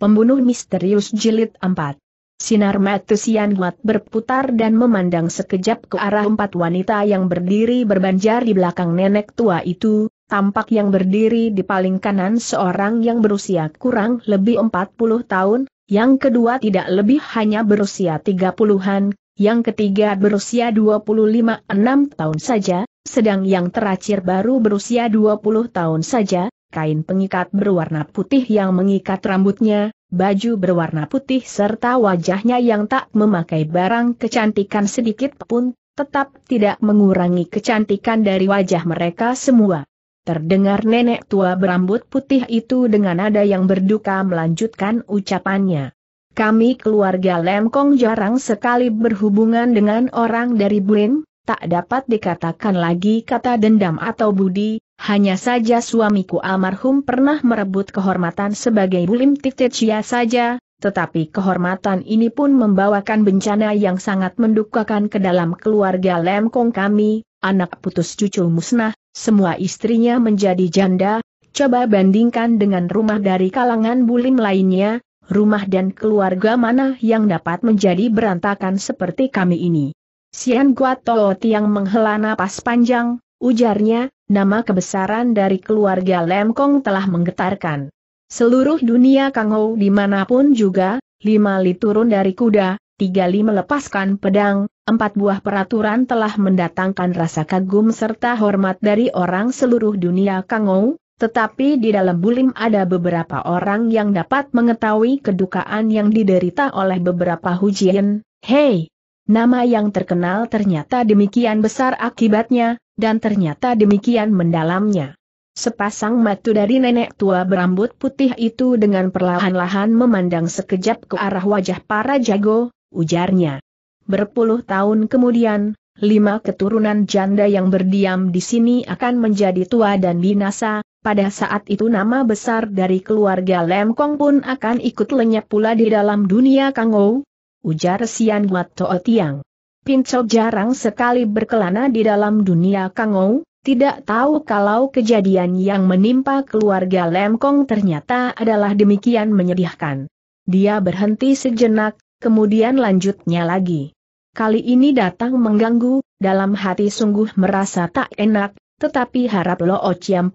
Pembunuh Misterius Jilid 4 Sinar mata Sian Huat berputar dan memandang sekejap ke arah empat wanita yang berdiri berbanjar di belakang nenek tua itu, tampak yang berdiri di paling kanan seorang yang berusia kurang lebih 40 tahun, yang kedua tidak lebih hanya berusia 30-an, yang ketiga berusia 25-6 tahun saja, sedang yang terakhir baru berusia 20 tahun saja, kain pengikat berwarna putih yang mengikat rambutnya, baju berwarna putih serta wajahnya yang tak memakai barang kecantikan sedikit pun, tetap tidak mengurangi kecantikan dari wajah mereka semua. Terdengar nenek tua berambut putih itu dengan nada yang berduka melanjutkan ucapannya. Kami keluarga Lemkong jarang sekali berhubungan dengan orang dari Buin, tak dapat dikatakan lagi kata dendam atau budi, hanya saja suamiku almarhum pernah merebut kehormatan sebagai bulim titit sia saja, tetapi kehormatan ini pun membawakan bencana yang sangat mendukakan ke dalam keluarga Lemkong kami, anak putus cucu musnah, semua istrinya menjadi janda, coba bandingkan dengan rumah dari kalangan bulim lainnya, rumah dan keluarga mana yang dapat menjadi berantakan seperti kami ini. Sian Guato yang menghela napas panjang, ujarnya, Nama kebesaran dari keluarga Lemkong telah menggetarkan. Seluruh dunia Kangou dimanapun juga, lima li turun dari kuda, tiga li melepaskan pedang, empat buah peraturan telah mendatangkan rasa kagum serta hormat dari orang seluruh dunia Kangou, tetapi di dalam bulim ada beberapa orang yang dapat mengetahui kedukaan yang diderita oleh beberapa hujian. Hei, nama yang terkenal ternyata demikian besar akibatnya, dan ternyata demikian mendalamnya. Sepasang mata dari nenek tua berambut putih itu dengan perlahan-lahan memandang sekejap ke arah wajah para jago, ujarnya. Berpuluh tahun kemudian, lima keturunan janda yang berdiam di sini akan menjadi tua dan binasa, pada saat itu nama besar dari keluarga Lemkong pun akan ikut lenyap pula di dalam dunia Kangou, ujar Sian Wat Tiang. Pinco jarang sekali berkelana di dalam dunia Kangou, tidak tahu kalau kejadian yang menimpa keluarga Lemkong ternyata adalah demikian menyedihkan. Dia berhenti sejenak, kemudian lanjutnya lagi. Kali ini datang mengganggu, dalam hati sungguh merasa tak enak, tetapi harap Lo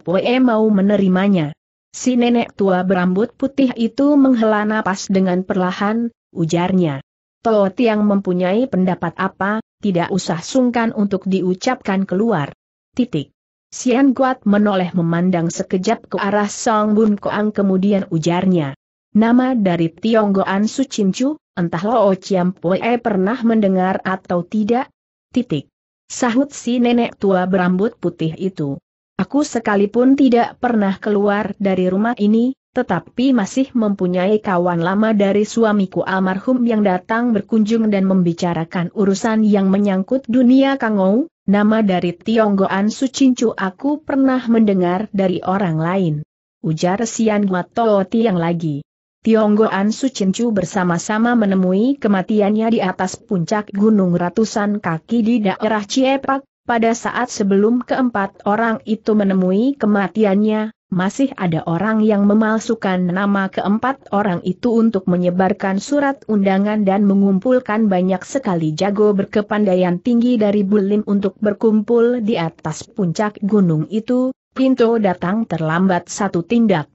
Pue mau menerimanya. Si nenek tua berambut putih itu menghela napas dengan perlahan, ujarnya. Toh Tiang mempunyai pendapat apa, tidak usah sungkan untuk diucapkan keluar. Titik. Sian Guat menoleh memandang sekejap ke arah Song Bun Koang kemudian ujarnya. Nama dari Tionggoan Su Chin Chu, entah Lo Chiam Pue pernah mendengar atau tidak? Titik. Sahut si nenek tua berambut putih itu. Aku sekalipun tidak pernah keluar dari rumah ini, tetapi masih mempunyai kawan lama dari suamiku almarhum yang datang berkunjung dan membicarakan urusan yang menyangkut dunia Kangou, nama dari Tionggoan Sucincu aku pernah mendengar dari orang lain. Ujar Sian Guatoti yang lagi. Tionggoan Sucincu bersama-sama menemui kematiannya di atas puncak gunung ratusan kaki di daerah Ciepak, pada saat sebelum keempat orang itu menemui kematiannya, masih ada orang yang memalsukan nama keempat orang itu untuk menyebarkan surat undangan dan mengumpulkan banyak sekali jago berkepandaian tinggi dari Bulim untuk berkumpul di atas puncak gunung itu, Pinto datang terlambat satu tindak.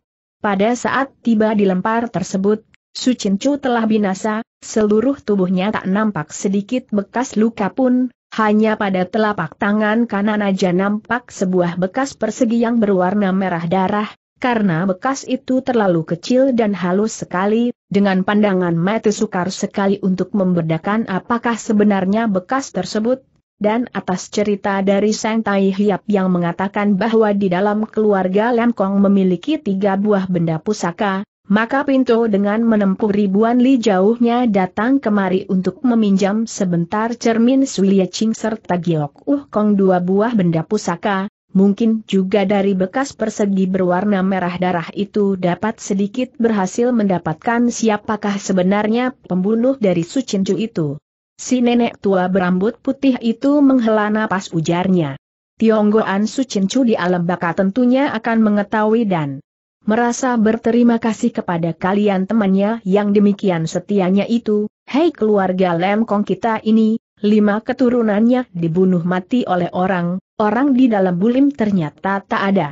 Pada saat tiba di lempar tersebut, Sucincu telah binasa, seluruh tubuhnya tak nampak sedikit bekas luka pun, hanya pada telapak tangan kanan aja nampak sebuah bekas persegi yang berwarna merah darah, karena bekas itu terlalu kecil dan halus sekali, dengan pandangan mata sukar sekali untuk membedakan apakah sebenarnya bekas tersebut, dan atas cerita dari Sang Tai Hiap yang mengatakan bahwa di dalam keluarga Lam Kong memiliki tiga buah benda pusaka, maka Pinto dengan menempuh ribuan li jauhnya datang kemari untuk meminjam sebentar cermin Sulia Ching serta Giok Uh Kong dua buah benda pusaka, mungkin juga dari bekas persegi berwarna merah darah itu dapat sedikit berhasil mendapatkan siapakah sebenarnya pembunuh dari Sucincu itu. Si nenek tua berambut putih itu menghela napas ujarnya. Tionggoan Su di alam baka tentunya akan mengetahui dan merasa berterima kasih kepada kalian temannya yang demikian setianya itu, hei keluarga Lemkong kita ini, lima keturunannya dibunuh mati oleh orang, orang di dalam bulim ternyata tak ada.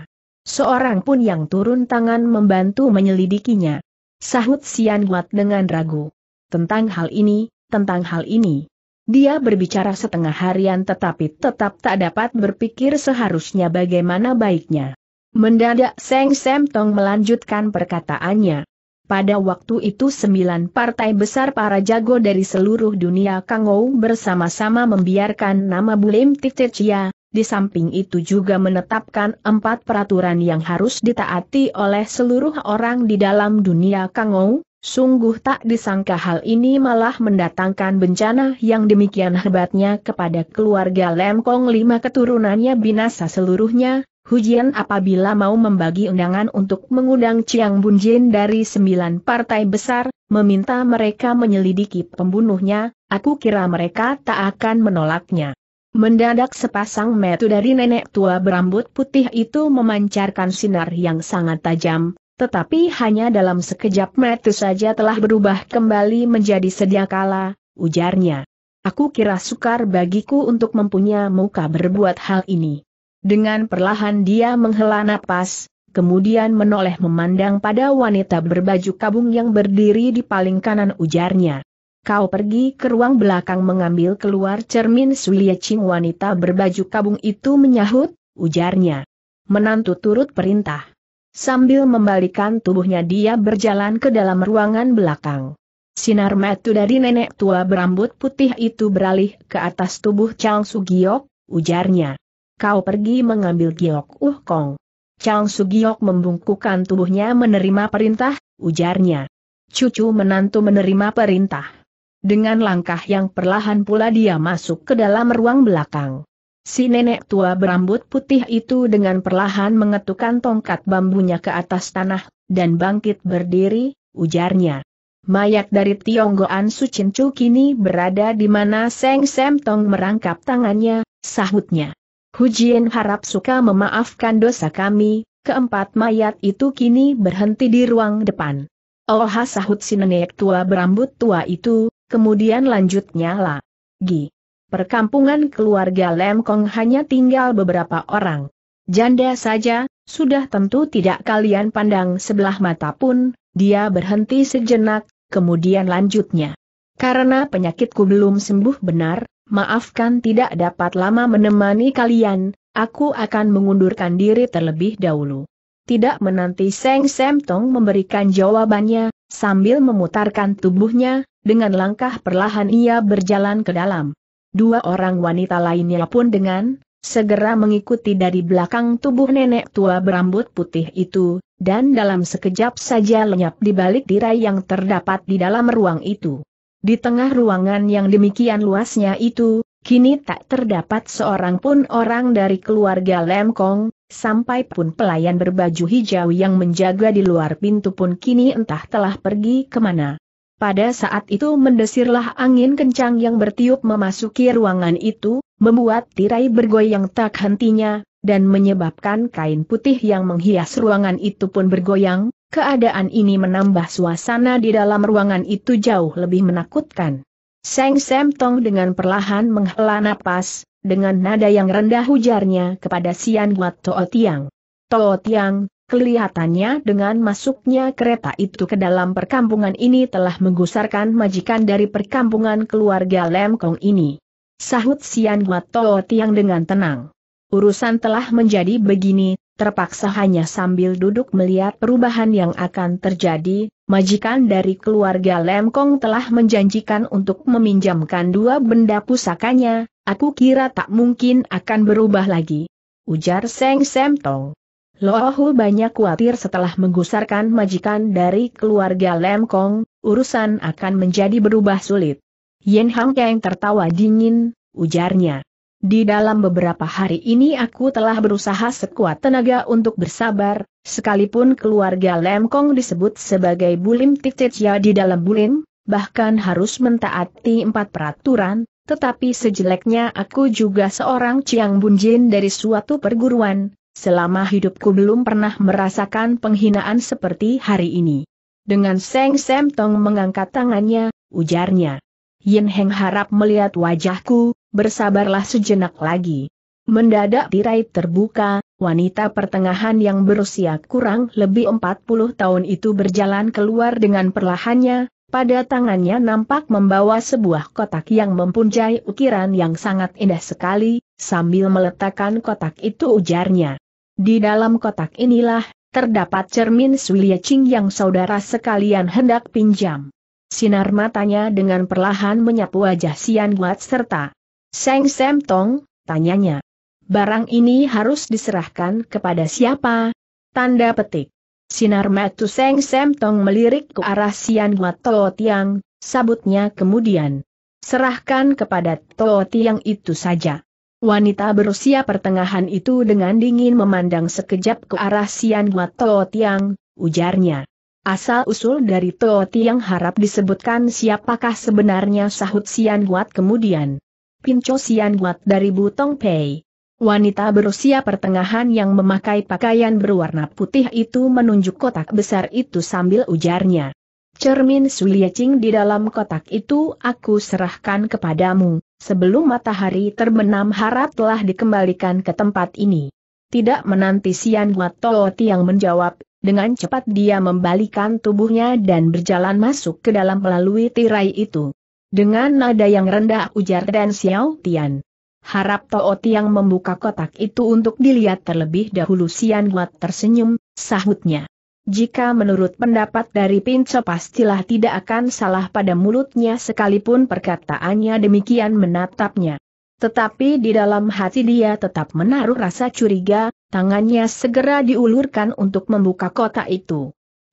Seorang pun yang turun tangan membantu menyelidikinya. Sahut Sian Guat dengan ragu. Tentang hal ini, tentang hal ini. Dia berbicara setengah harian tetapi tetap tak dapat berpikir seharusnya bagaimana baiknya. Mendadak Seng Tong melanjutkan perkataannya. Pada waktu itu sembilan partai besar para jago dari seluruh dunia Kangou bersama-sama membiarkan nama Bulim Titecia, di samping itu juga menetapkan empat peraturan yang harus ditaati oleh seluruh orang di dalam dunia Kangou, sungguh tak disangka hal ini malah mendatangkan bencana yang demikian hebatnya kepada keluarga Lem Kong lima keturunannya binasa seluruhnya, Hujian apabila mau membagi undangan untuk mengundang Chiang Bunjin dari sembilan partai besar, meminta mereka menyelidiki pembunuhnya, aku kira mereka tak akan menolaknya. Mendadak sepasang metu dari nenek tua berambut putih itu memancarkan sinar yang sangat tajam, tetapi hanya dalam sekejap metu saja telah berubah kembali menjadi sediakala, ujarnya. Aku kira sukar bagiku untuk mempunyai muka berbuat hal ini. Dengan perlahan dia menghela napas, kemudian menoleh memandang pada wanita berbaju kabung yang berdiri di paling kanan ujarnya. Kau pergi ke ruang belakang mengambil keluar cermin Ching wanita berbaju kabung itu menyahut, ujarnya. Menantu turut perintah. Sambil membalikan tubuhnya dia berjalan ke dalam ruangan belakang. Sinar metu dari nenek tua berambut putih itu beralih ke atas tubuh Chang Sugiok, ujarnya kau pergi mengambil Giok Uh Kong. Chang Su Giok membungkukan tubuhnya menerima perintah, ujarnya. Cucu menantu menerima perintah. Dengan langkah yang perlahan pula dia masuk ke dalam ruang belakang. Si nenek tua berambut putih itu dengan perlahan mengetukkan tongkat bambunya ke atas tanah, dan bangkit berdiri, ujarnya. Mayat dari Tionggoan Su Chin Chu kini berada di mana Seng Sem Tong merangkap tangannya, sahutnya. Hujien harap suka memaafkan dosa kami, keempat mayat itu kini berhenti di ruang depan. Oh sahut si nenek tua berambut tua itu, kemudian lanjutnya lagi. Perkampungan keluarga Lemkong hanya tinggal beberapa orang. Janda saja, sudah tentu tidak kalian pandang sebelah mata pun, dia berhenti sejenak, kemudian lanjutnya. Karena penyakitku belum sembuh benar, maafkan tidak dapat lama menemani kalian, aku akan mengundurkan diri terlebih dahulu. Tidak menanti Seng Semtong memberikan jawabannya, sambil memutarkan tubuhnya, dengan langkah perlahan ia berjalan ke dalam. Dua orang wanita lainnya pun dengan segera mengikuti dari belakang tubuh nenek tua berambut putih itu, dan dalam sekejap saja lenyap di balik tirai yang terdapat di dalam ruang itu. Di tengah ruangan yang demikian luasnya itu, kini tak terdapat seorang pun orang dari keluarga Lemkong, sampai pun pelayan berbaju hijau yang menjaga di luar pintu pun kini entah telah pergi kemana. Pada saat itu mendesirlah angin kencang yang bertiup memasuki ruangan itu, membuat tirai bergoyang tak hentinya, dan menyebabkan kain putih yang menghias ruangan itu pun bergoyang, Keadaan ini menambah suasana di dalam ruangan itu jauh lebih menakutkan. Seng Sem Tong dengan perlahan menghela napas, dengan nada yang rendah ujarnya kepada Sian Guat Toh Tiang. Toh Tiang, kelihatannya dengan masuknya kereta itu ke dalam perkampungan ini telah menggusarkan majikan dari perkampungan keluarga Lem Kong ini. Sahut Sian Guat Toh Tiang dengan tenang. Urusan telah menjadi begini, terpaksa hanya sambil duduk melihat perubahan yang akan terjadi, majikan dari keluarga Lemkong telah menjanjikan untuk meminjamkan dua benda pusakanya, aku kira tak mungkin akan berubah lagi. Ujar Seng Sem Tong. Lohu banyak khawatir setelah menggusarkan majikan dari keluarga Lemkong, urusan akan menjadi berubah sulit. Yen Hang Kang tertawa dingin, ujarnya. Di dalam beberapa hari ini aku telah berusaha sekuat tenaga untuk bersabar, sekalipun keluarga Lemkong disebut sebagai bulim ya di dalam bulim, bahkan harus mentaati empat peraturan, tetapi sejeleknya aku juga seorang Ciang Bunjin dari suatu perguruan, selama hidupku belum pernah merasakan penghinaan seperti hari ini. Dengan Seng Sem Tong mengangkat tangannya, ujarnya. Yin Heng harap melihat wajahku, bersabarlah sejenak lagi. Mendadak tirai terbuka, wanita pertengahan yang berusia kurang lebih 40 tahun itu berjalan keluar dengan perlahannya, pada tangannya nampak membawa sebuah kotak yang mempunyai ukiran yang sangat indah sekali, sambil meletakkan kotak itu ujarnya. Di dalam kotak inilah, terdapat cermin Ching yang saudara sekalian hendak pinjam. Sinar matanya dengan perlahan menyapu wajah Sian Guat serta Seng Sem Tong, tanyanya. Barang ini harus diserahkan kepada siapa? Tanda petik. Sinar matu Seng Sem Tong melirik ke arah Sian Hua Toh Tiang, sabutnya kemudian. Serahkan kepada Toh Tiang itu saja. Wanita berusia pertengahan itu dengan dingin memandang sekejap ke arah Sian Hua Toh Tiang, ujarnya. Asal-usul dari Toh Tiang harap disebutkan siapakah sebenarnya sahut Sian Huat kemudian. Pincho Sian Guat dari Butong Pei. Wanita berusia pertengahan yang memakai pakaian berwarna putih itu menunjuk kotak besar itu sambil ujarnya. Cermin Suliacing di dalam kotak itu aku serahkan kepadamu, sebelum matahari terbenam harap telah dikembalikan ke tempat ini. Tidak menanti Sian Guat Tooti yang menjawab, dengan cepat dia membalikan tubuhnya dan berjalan masuk ke dalam melalui tirai itu. Dengan nada yang rendah ujar Dan Xiao Tian. Harap Too Tiang membuka kotak itu untuk dilihat terlebih dahulu Sian Guat tersenyum, sahutnya. Jika menurut pendapat dari Pinco pastilah tidak akan salah pada mulutnya sekalipun perkataannya demikian menatapnya. Tetapi di dalam hati dia tetap menaruh rasa curiga, tangannya segera diulurkan untuk membuka kotak itu.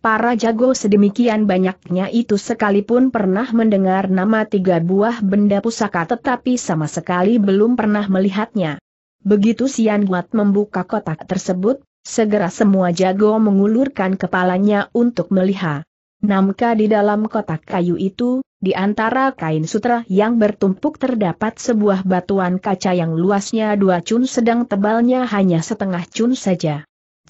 Para jago sedemikian banyaknya itu sekalipun pernah mendengar nama tiga buah benda pusaka tetapi sama sekali belum pernah melihatnya. Begitu Sian Guat membuka kotak tersebut, segera semua jago mengulurkan kepalanya untuk melihat. Namka di dalam kotak kayu itu, di antara kain sutra yang bertumpuk terdapat sebuah batuan kaca yang luasnya dua cun sedang tebalnya hanya setengah cun saja.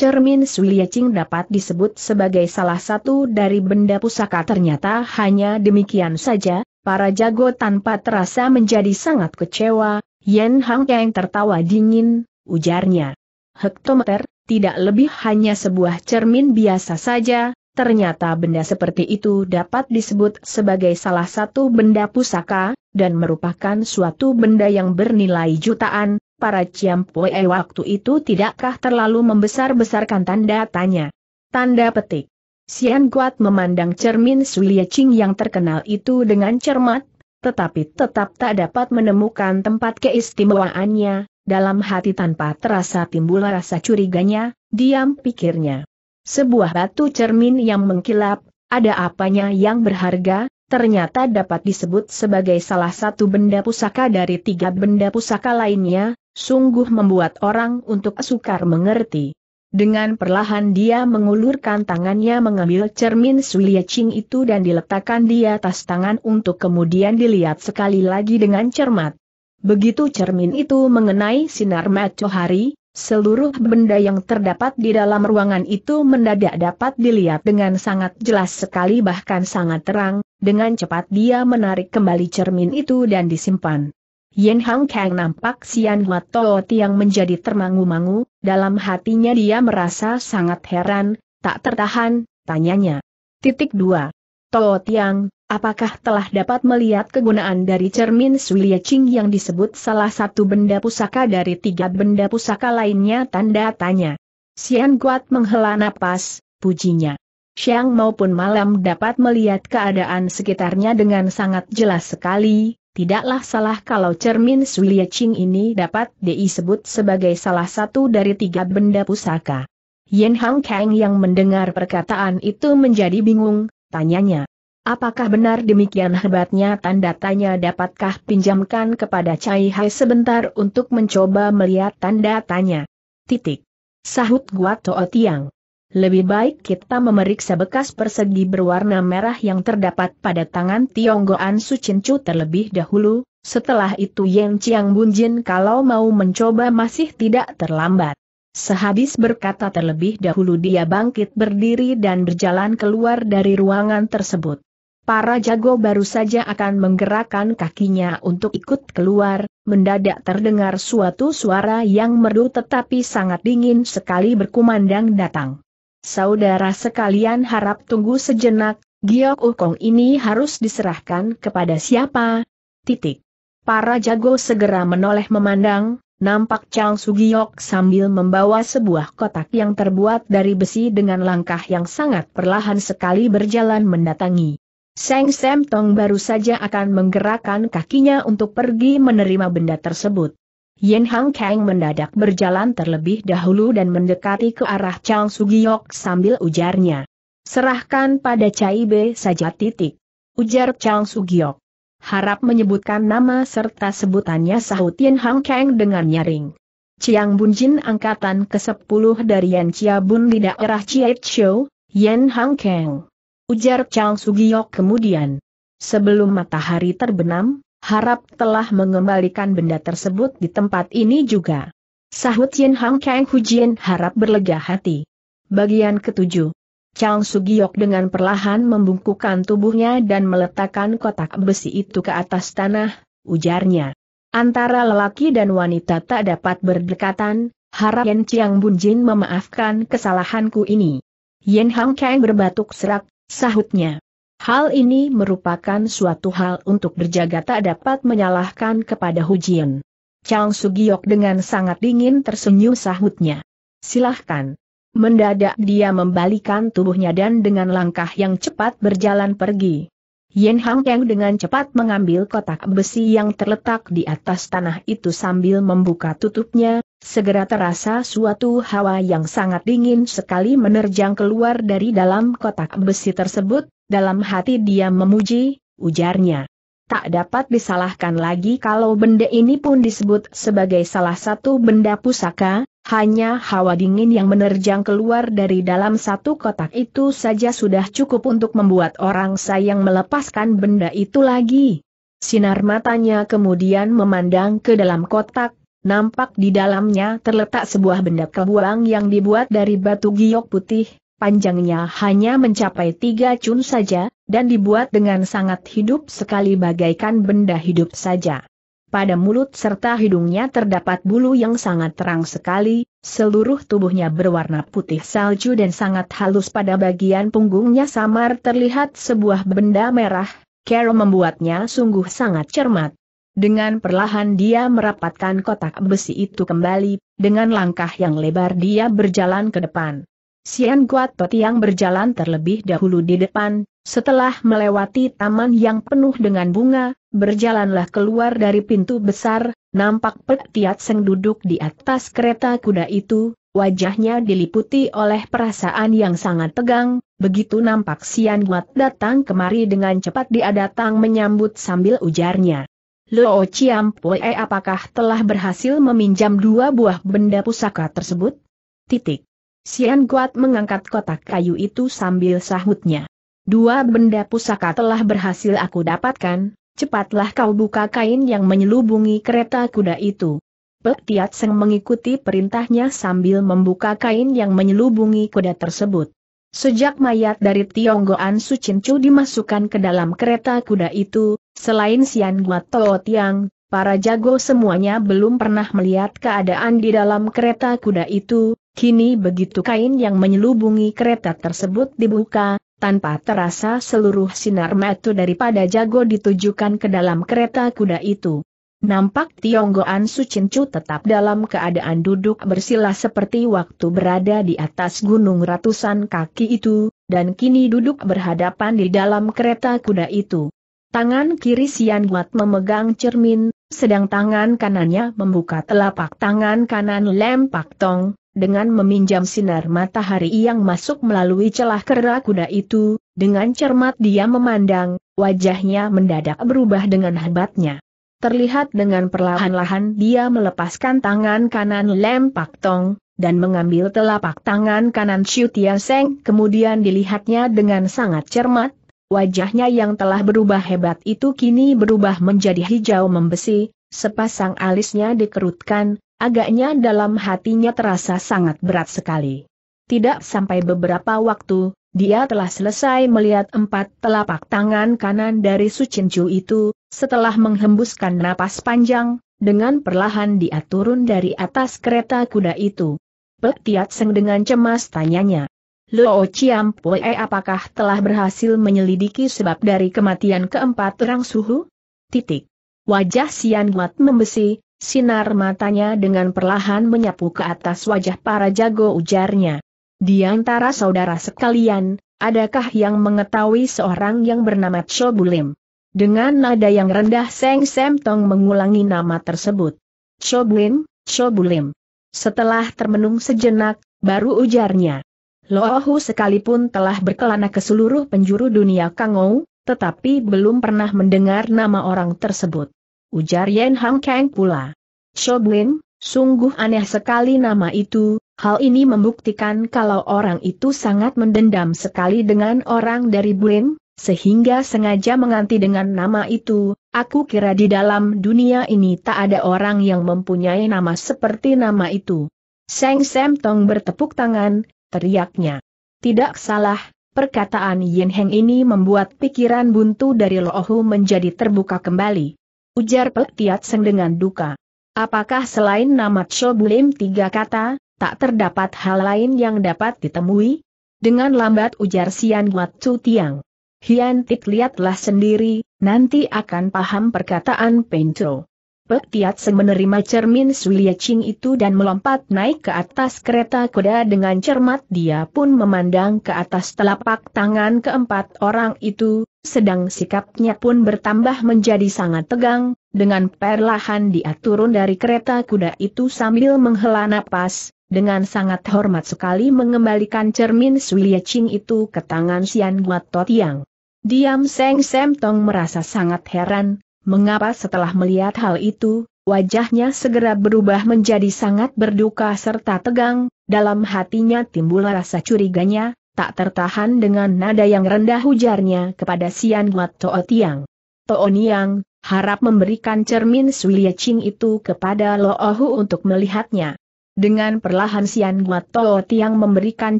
Cermin Suliacing dapat disebut sebagai salah satu dari benda pusaka ternyata hanya demikian saja, para jago tanpa terasa menjadi sangat kecewa, Yen Hang Kang tertawa dingin, ujarnya. Hektometer, tidak lebih hanya sebuah cermin biasa saja, ternyata benda seperti itu dapat disebut sebagai salah satu benda pusaka, dan merupakan suatu benda yang bernilai jutaan, para Ciampoe waktu itu tidakkah terlalu membesar-besarkan tanda tanya. Tanda petik. Sian Guat memandang cermin Sulie Ching yang terkenal itu dengan cermat, tetapi tetap tak dapat menemukan tempat keistimewaannya, dalam hati tanpa terasa timbul rasa curiganya, diam pikirnya. Sebuah batu cermin yang mengkilap, ada apanya yang berharga, ternyata dapat disebut sebagai salah satu benda pusaka dari tiga benda pusaka lainnya, sungguh membuat orang untuk sukar mengerti. Dengan perlahan dia mengulurkan tangannya mengambil cermin Sulia Ching itu dan diletakkan di atas tangan untuk kemudian dilihat sekali lagi dengan cermat. Begitu cermin itu mengenai sinar matahari, seluruh benda yang terdapat di dalam ruangan itu mendadak dapat dilihat dengan sangat jelas sekali bahkan sangat terang, dengan cepat dia menarik kembali cermin itu dan disimpan. Yen Hang Kang nampak Sian Toh Tiang menjadi termangu-mangu, dalam hatinya dia merasa sangat heran, tak tertahan, tanyanya. Titik 2. Toh Tiang, apakah telah dapat melihat kegunaan dari cermin Sulia Ching yang disebut salah satu benda pusaka dari tiga benda pusaka lainnya tanda tanya. Sian Guat menghela napas, pujinya. Siang maupun malam dapat melihat keadaan sekitarnya dengan sangat jelas sekali, Tidaklah salah kalau cermin Sulia Ching ini dapat disebut sebagai salah satu dari tiga benda pusaka. Yen Hang Kang yang mendengar perkataan itu menjadi bingung, tanyanya. Apakah benar demikian hebatnya tanda tanya dapatkah pinjamkan kepada Cai Hai sebentar untuk mencoba melihat tanda tanya? Titik. Sahut Guat Toa Tiang lebih baik kita memeriksa bekas persegi berwarna merah yang terdapat pada tangan Tionggoan Su Chin Chu terlebih dahulu, setelah itu Yen Chiang Bun Jin kalau mau mencoba masih tidak terlambat. Sehabis berkata terlebih dahulu dia bangkit berdiri dan berjalan keluar dari ruangan tersebut. Para jago baru saja akan menggerakkan kakinya untuk ikut keluar, mendadak terdengar suatu suara yang merdu tetapi sangat dingin sekali berkumandang datang. Saudara sekalian harap tunggu sejenak, Giok Ukong ini harus diserahkan kepada siapa? Titik. Para jago segera menoleh memandang, nampak Chang Sugiok sambil membawa sebuah kotak yang terbuat dari besi dengan langkah yang sangat perlahan sekali berjalan mendatangi. Seng Sem Tong baru saja akan menggerakkan kakinya untuk pergi menerima benda tersebut. Yen Hang Kang mendadak berjalan terlebih dahulu dan mendekati ke arah Chang Sugiyok sambil ujarnya. Serahkan pada Cai Be saja titik. Ujar Chang Sugiyok. Harap menyebutkan nama serta sebutannya sahut Yen Hang Kang dengan nyaring. Chiang Jin angkatan ke-10 dari Yan Chia Bun di daerah Chiet Show, Yen Hang Kang. Ujar Chang Sugiyok kemudian. Sebelum matahari terbenam, harap telah mengembalikan benda tersebut di tempat ini juga. Sahut Yin Hang Kang Hu Jin harap berlega hati. Bagian ketujuh. Chang Sugiyok dengan perlahan membungkukkan tubuhnya dan meletakkan kotak besi itu ke atas tanah, ujarnya. Antara lelaki dan wanita tak dapat berdekatan, harap Yen Chiang Jin memaafkan kesalahanku ini. Yen Hang Kang berbatuk serak, sahutnya. Hal ini merupakan suatu hal untuk berjaga tak dapat menyalahkan kepada Hujian. Chang Sugiok dengan sangat dingin tersenyum sahutnya. Silahkan. Mendadak dia membalikan tubuhnya dan dengan langkah yang cepat berjalan pergi. Yen Hang Kang dengan cepat mengambil kotak besi yang terletak di atas tanah itu sambil membuka tutupnya, segera terasa suatu hawa yang sangat dingin sekali menerjang keluar dari dalam kotak besi tersebut, dalam hati dia memuji, ujarnya. Tak dapat disalahkan lagi kalau benda ini pun disebut sebagai salah satu benda pusaka, hanya hawa dingin yang menerjang keluar dari dalam satu kotak itu saja sudah cukup untuk membuat orang sayang melepaskan benda itu lagi. Sinar matanya kemudian memandang ke dalam kotak, nampak di dalamnya terletak sebuah benda kebuang yang dibuat dari batu giok putih, panjangnya hanya mencapai tiga cun saja, dan dibuat dengan sangat hidup sekali bagaikan benda hidup saja. Pada mulut serta hidungnya terdapat bulu yang sangat terang sekali, seluruh tubuhnya berwarna putih salju dan sangat halus pada bagian punggungnya samar terlihat sebuah benda merah, Carol membuatnya sungguh sangat cermat. Dengan perlahan dia merapatkan kotak besi itu kembali, dengan langkah yang lebar dia berjalan ke depan. Sian Guat Petiang berjalan terlebih dahulu di depan, setelah melewati taman yang penuh dengan bunga, berjalanlah keluar dari pintu besar, nampak Petiat Seng duduk di atas kereta kuda itu, wajahnya diliputi oleh perasaan yang sangat tegang, begitu nampak Sian Guat datang kemari dengan cepat dia datang menyambut sambil ujarnya. Luo Pue apakah telah berhasil meminjam dua buah benda pusaka tersebut? Titik. Sian Guat mengangkat kotak kayu itu sambil sahutnya. Dua benda pusaka telah berhasil aku dapatkan, cepatlah kau buka kain yang menyelubungi kereta kuda itu. Pek Tiat Seng mengikuti perintahnya sambil membuka kain yang menyelubungi kuda tersebut. Sejak mayat dari Tionggoan Sucincu dimasukkan ke dalam kereta kuda itu, selain Sian Guat Toh Tiang, para jago semuanya belum pernah melihat keadaan di dalam kereta kuda itu, Kini begitu kain yang menyelubungi kereta tersebut dibuka, tanpa terasa seluruh sinar mata daripada jago ditujukan ke dalam kereta kuda itu. Nampak Tionggoan Sucincu tetap dalam keadaan duduk bersila seperti waktu berada di atas gunung ratusan kaki itu, dan kini duduk berhadapan di dalam kereta kuda itu. Tangan kiri Sian Guat memegang cermin, sedang tangan kanannya membuka telapak tangan kanan Lem Tong, dengan meminjam sinar matahari yang masuk melalui celah kera kuda itu, dengan cermat dia memandang, wajahnya mendadak berubah dengan hebatnya. Terlihat dengan perlahan-lahan dia melepaskan tangan kanan Lem Tong, dan mengambil telapak tangan kanan Xiu Tian Seng kemudian dilihatnya dengan sangat cermat, wajahnya yang telah berubah hebat itu kini berubah menjadi hijau membesi, sepasang alisnya dikerutkan, Agaknya dalam hatinya terasa sangat berat sekali. Tidak sampai beberapa waktu, dia telah selesai melihat empat telapak tangan kanan dari Su Sucincu itu, setelah menghembuskan napas panjang, dengan perlahan dia turun dari atas kereta kuda itu. Pek Tiat Seng dengan cemas tanyanya. Luo Chiam Pue apakah telah berhasil menyelidiki sebab dari kematian keempat orang suhu? Titik. Wajah Sian Guat membesi, Sinar matanya dengan perlahan menyapu ke atas wajah para jago ujarnya. Di antara saudara sekalian, adakah yang mengetahui seorang yang bernama Chobulim? Dengan nada yang rendah Seng Tong mengulangi nama tersebut. Chobulim, Chobulim. Setelah termenung sejenak, baru ujarnya. Lohu sekalipun telah berkelana ke seluruh penjuru dunia Kangou, tetapi belum pernah mendengar nama orang tersebut ujar Yen Hang Kang pula. Shoblin, sungguh aneh sekali nama itu, hal ini membuktikan kalau orang itu sangat mendendam sekali dengan orang dari Blin, sehingga sengaja menganti dengan nama itu, aku kira di dalam dunia ini tak ada orang yang mempunyai nama seperti nama itu. Seng Sem Tong bertepuk tangan, teriaknya. Tidak salah, perkataan Yen Heng ini membuat pikiran buntu dari Lohu menjadi terbuka kembali ujar Pek Tiat Seng dengan duka. Apakah selain nama Bulim tiga kata, tak terdapat hal lain yang dapat ditemui? Dengan lambat ujar Sian Guat Chu Tiang. Hian Tik lihatlah sendiri, nanti akan paham perkataan Pencho. Pek Se menerima cermin Ching itu dan melompat naik ke atas kereta kuda dengan cermat dia pun memandang ke atas telapak tangan keempat orang itu, sedang sikapnya pun bertambah menjadi sangat tegang, dengan perlahan dia turun dari kereta kuda itu sambil menghela napas, dengan sangat hormat sekali mengembalikan cermin Ching itu ke tangan Sian Guat Totiang. Diam Seng Sem Tong merasa sangat heran, Mengapa setelah melihat hal itu, wajahnya segera berubah menjadi sangat berduka serta tegang, dalam hatinya timbul rasa curiganya, tak tertahan dengan nada yang rendah ujarnya kepada Sian Guat Toa Tiang. Toa Niang, harap memberikan cermin Suiye Ching itu kepada Lo Ohu untuk melihatnya. Dengan perlahan Sian Guat Toa Tiang memberikan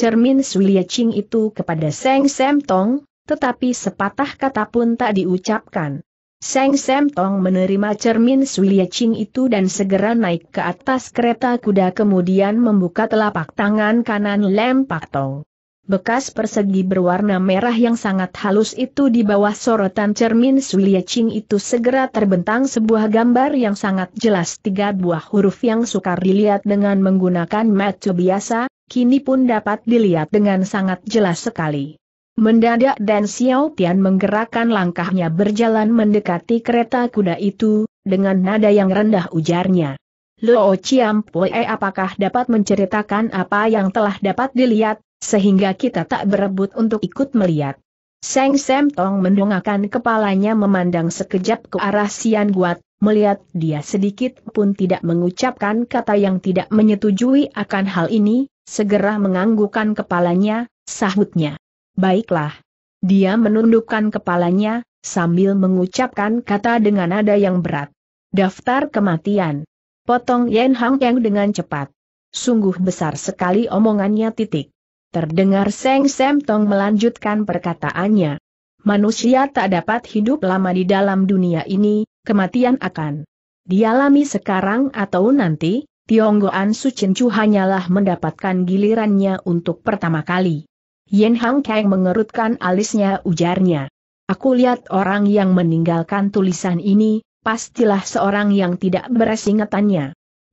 cermin Suiye Ching itu kepada Seng Sem Tong, tetapi sepatah kata pun tak diucapkan. Seng Sem Tong menerima cermin Sui Ching itu dan segera naik ke atas kereta kuda kemudian membuka telapak tangan kanan Lem Pak Tong. Bekas persegi berwarna merah yang sangat halus itu di bawah sorotan cermin Sui Ching itu segera terbentang sebuah gambar yang sangat jelas tiga buah huruf yang sukar dilihat dengan menggunakan mata biasa, kini pun dapat dilihat dengan sangat jelas sekali. Mendadak dan Xiao Tian menggerakkan langkahnya berjalan mendekati kereta kuda itu, dengan nada yang rendah ujarnya. Luo Pue apakah dapat menceritakan apa yang telah dapat dilihat, sehingga kita tak berebut untuk ikut melihat. Seng Sem Tong mendongakkan kepalanya memandang sekejap ke arah Sian Guat, melihat dia sedikit pun tidak mengucapkan kata yang tidak menyetujui akan hal ini, segera menganggukkan kepalanya, sahutnya baiklah. Dia menundukkan kepalanya, sambil mengucapkan kata dengan nada yang berat. Daftar kematian. Potong Yen Hang Kang dengan cepat. Sungguh besar sekali omongannya titik. Terdengar Seng Sem Tong melanjutkan perkataannya. Manusia tak dapat hidup lama di dalam dunia ini, kematian akan dialami sekarang atau nanti, Tionggoan Su Chin Chu hanyalah mendapatkan gilirannya untuk pertama kali. Yen Hang Kang mengerutkan alisnya ujarnya. Aku lihat orang yang meninggalkan tulisan ini, pastilah seorang yang tidak beres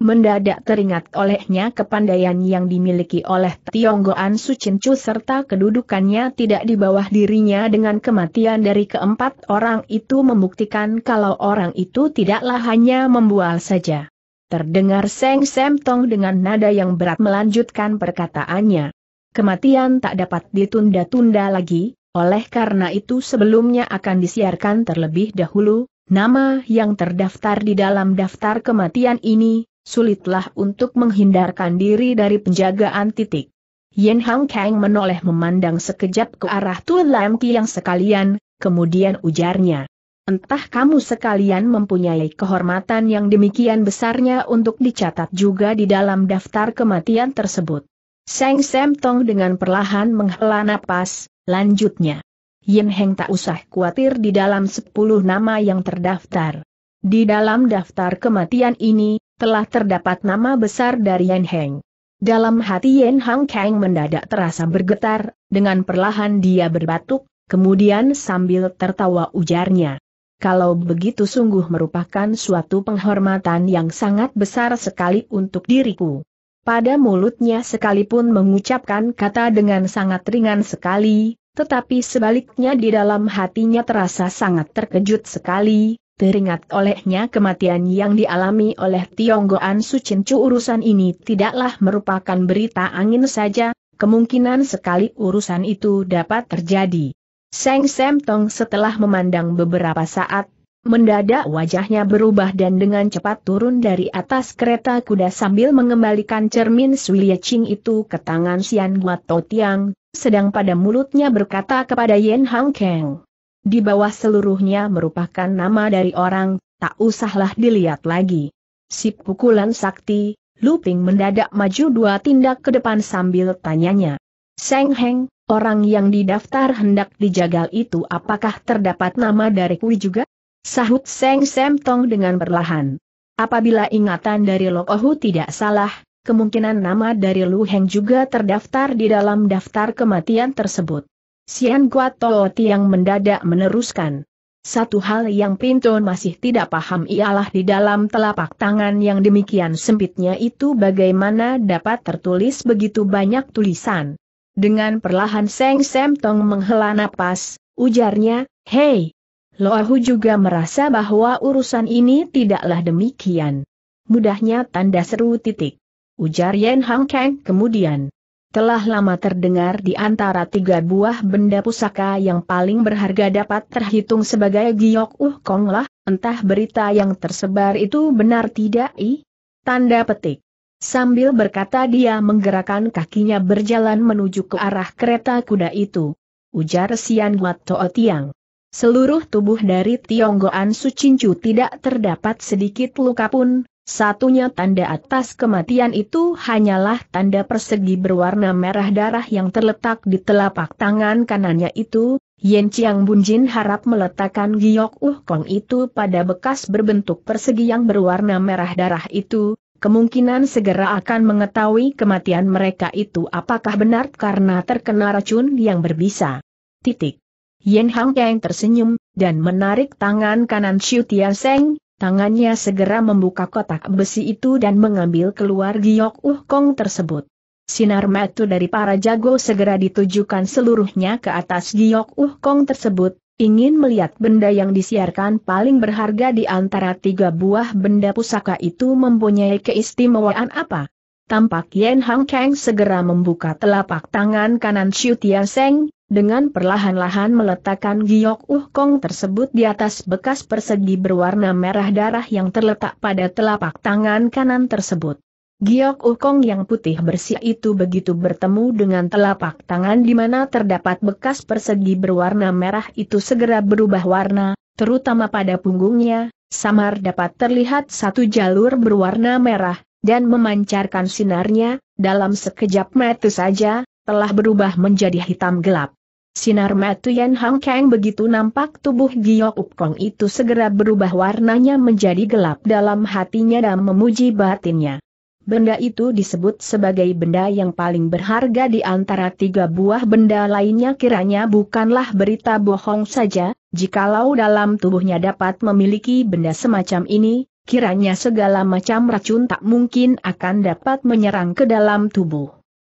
Mendadak teringat olehnya kepandaian yang dimiliki oleh Tionggoan Sucincu serta kedudukannya tidak di bawah dirinya dengan kematian dari keempat orang itu membuktikan kalau orang itu tidaklah hanya membual saja. Terdengar Seng Sem Tong dengan nada yang berat melanjutkan perkataannya kematian tak dapat ditunda-tunda lagi, oleh karena itu sebelumnya akan disiarkan terlebih dahulu, nama yang terdaftar di dalam daftar kematian ini, sulitlah untuk menghindarkan diri dari penjagaan titik. Yen Hang Kang menoleh memandang sekejap ke arah Tuan Lam Ki yang sekalian, kemudian ujarnya. Entah kamu sekalian mempunyai kehormatan yang demikian besarnya untuk dicatat juga di dalam daftar kematian tersebut. Seng Sem Tong dengan perlahan menghela napas, lanjutnya. Yin Heng tak usah khawatir di dalam sepuluh nama yang terdaftar. Di dalam daftar kematian ini, telah terdapat nama besar dari Yin Heng. Dalam hati Yen Hang Kang mendadak terasa bergetar, dengan perlahan dia berbatuk, kemudian sambil tertawa ujarnya. Kalau begitu sungguh merupakan suatu penghormatan yang sangat besar sekali untuk diriku. Pada mulutnya sekalipun mengucapkan kata dengan sangat ringan sekali, tetapi sebaliknya di dalam hatinya terasa sangat terkejut sekali, teringat olehnya kematian yang dialami oleh Tionggoan Sucincu urusan ini tidaklah merupakan berita angin saja, kemungkinan sekali urusan itu dapat terjadi. Seng Sem Tong setelah memandang beberapa saat, Mendadak wajahnya berubah dan dengan cepat turun dari atas kereta kuda sambil mengembalikan cermin Suiye Ching itu ke tangan Xian Guato Tiang, sedang pada mulutnya berkata kepada Yen Hang Kang. Di bawah seluruhnya merupakan nama dari orang, tak usahlah dilihat lagi. Sip pukulan sakti, Luping mendadak maju dua tindak ke depan sambil tanyanya. Seng Heng, orang yang didaftar hendak dijagal itu apakah terdapat nama dari Kui juga? Sahut Seng Sem Tong dengan perlahan. Apabila ingatan dari Ohu tidak salah, kemungkinan nama dari Lu Heng juga terdaftar di dalam daftar kematian tersebut. Sian Guato Tiang mendadak meneruskan. Satu hal yang Pinton masih tidak paham ialah di dalam telapak tangan yang demikian sempitnya itu bagaimana dapat tertulis begitu banyak tulisan. Dengan perlahan Seng Sem Tong menghela napas, ujarnya, Hei, Loahu juga merasa bahwa urusan ini tidaklah demikian. Mudahnya tanda seru titik. Ujar Yen Hang Kang kemudian. Telah lama terdengar di antara tiga buah benda pusaka yang paling berharga dapat terhitung sebagai giok uh kong lah, entah berita yang tersebar itu benar tidak i? Tanda petik. Sambil berkata dia menggerakkan kakinya berjalan menuju ke arah kereta kuda itu. Ujar Sian Wat Toa Yang. Seluruh tubuh dari Tionggoan Sucincu tidak terdapat sedikit luka pun, satunya tanda atas kematian itu hanyalah tanda persegi berwarna merah darah yang terletak di telapak tangan kanannya itu, Yen Chiang Bunjin harap meletakkan giok uh kong itu pada bekas berbentuk persegi yang berwarna merah darah itu, kemungkinan segera akan mengetahui kematian mereka itu apakah benar karena terkena racun yang berbisa. Titik. Yen Hang Kang tersenyum, dan menarik tangan kanan Xiu Tia Seng, tangannya segera membuka kotak besi itu dan mengambil keluar giok uh kong tersebut. Sinar metu dari para jago segera ditujukan seluruhnya ke atas giok uh kong tersebut, ingin melihat benda yang disiarkan paling berharga di antara tiga buah benda pusaka itu mempunyai keistimewaan apa. Tampak Yen Hang Kang segera membuka telapak tangan kanan Xiu Tia Seng, dengan perlahan-lahan meletakkan giok uh kong tersebut di atas bekas persegi berwarna merah darah yang terletak pada telapak tangan kanan tersebut. Giok uh yang putih bersih itu begitu bertemu dengan telapak tangan di mana terdapat bekas persegi berwarna merah itu segera berubah warna, terutama pada punggungnya, samar dapat terlihat satu jalur berwarna merah, dan memancarkan sinarnya, dalam sekejap mata saja, telah berubah menjadi hitam gelap. Sinar mata Yan Hang Kang begitu nampak tubuh Giok Upkong itu segera berubah warnanya menjadi gelap dalam hatinya dan memuji batinnya. Benda itu disebut sebagai benda yang paling berharga di antara tiga buah benda lainnya kiranya bukanlah berita bohong saja, jikalau dalam tubuhnya dapat memiliki benda semacam ini, kiranya segala macam racun tak mungkin akan dapat menyerang ke dalam tubuh.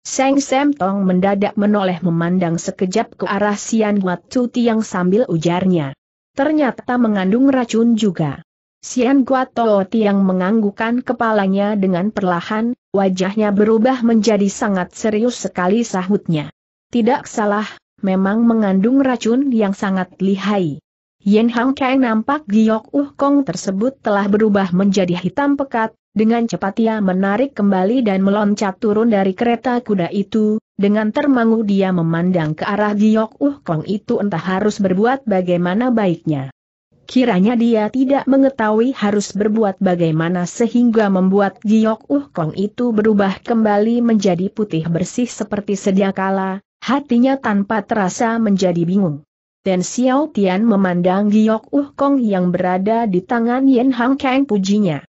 Seng Sem Tong mendadak menoleh memandang sekejap ke arah Sian Guat Chu Tiang sambil ujarnya. Ternyata mengandung racun juga. Sian Guat Tuti Tiang menganggukan kepalanya dengan perlahan, wajahnya berubah menjadi sangat serius sekali sahutnya. Tidak salah, memang mengandung racun yang sangat lihai. Yen Hang Kai nampak Giok Uh Kong tersebut telah berubah menjadi hitam pekat, dengan cepat ia menarik kembali dan meloncat turun dari kereta kuda itu, dengan termangu dia memandang ke arah Giok Uh Kong itu entah harus berbuat bagaimana baiknya. Kiranya dia tidak mengetahui harus berbuat bagaimana sehingga membuat Giok Uh Kong itu berubah kembali menjadi putih bersih seperti sedia kala, hatinya tanpa terasa menjadi bingung. Dan Xiao Tian memandang Giok Uh Kong yang berada di tangan Yen Hang Kang pujinya.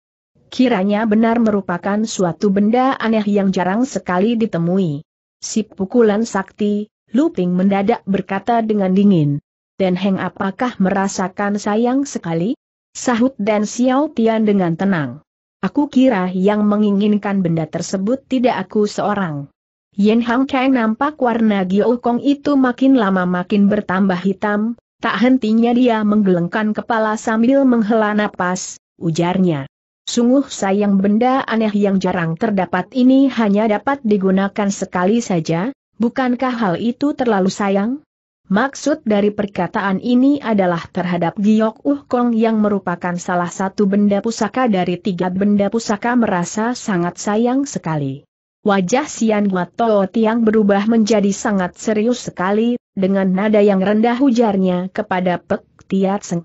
Kiranya benar merupakan suatu benda aneh yang jarang sekali ditemui. Sip pukulan sakti, Luping mendadak berkata dengan dingin. Dan Heng apakah merasakan sayang sekali? Sahut dan Xiao Tian dengan tenang. Aku kira yang menginginkan benda tersebut tidak aku seorang. Yen Hang Kai nampak warna Giokong itu makin lama makin bertambah hitam, tak hentinya dia menggelengkan kepala sambil menghela napas, ujarnya. Sungguh sayang benda aneh yang jarang terdapat ini hanya dapat digunakan sekali saja, bukankah hal itu terlalu sayang? Maksud dari perkataan ini adalah terhadap Giok Uh Kong yang merupakan salah satu benda pusaka dari tiga benda pusaka merasa sangat sayang sekali. Wajah Sian Guatoo Tiang berubah menjadi sangat serius sekali, dengan nada yang rendah ujarnya kepada Pek Tiat Seng.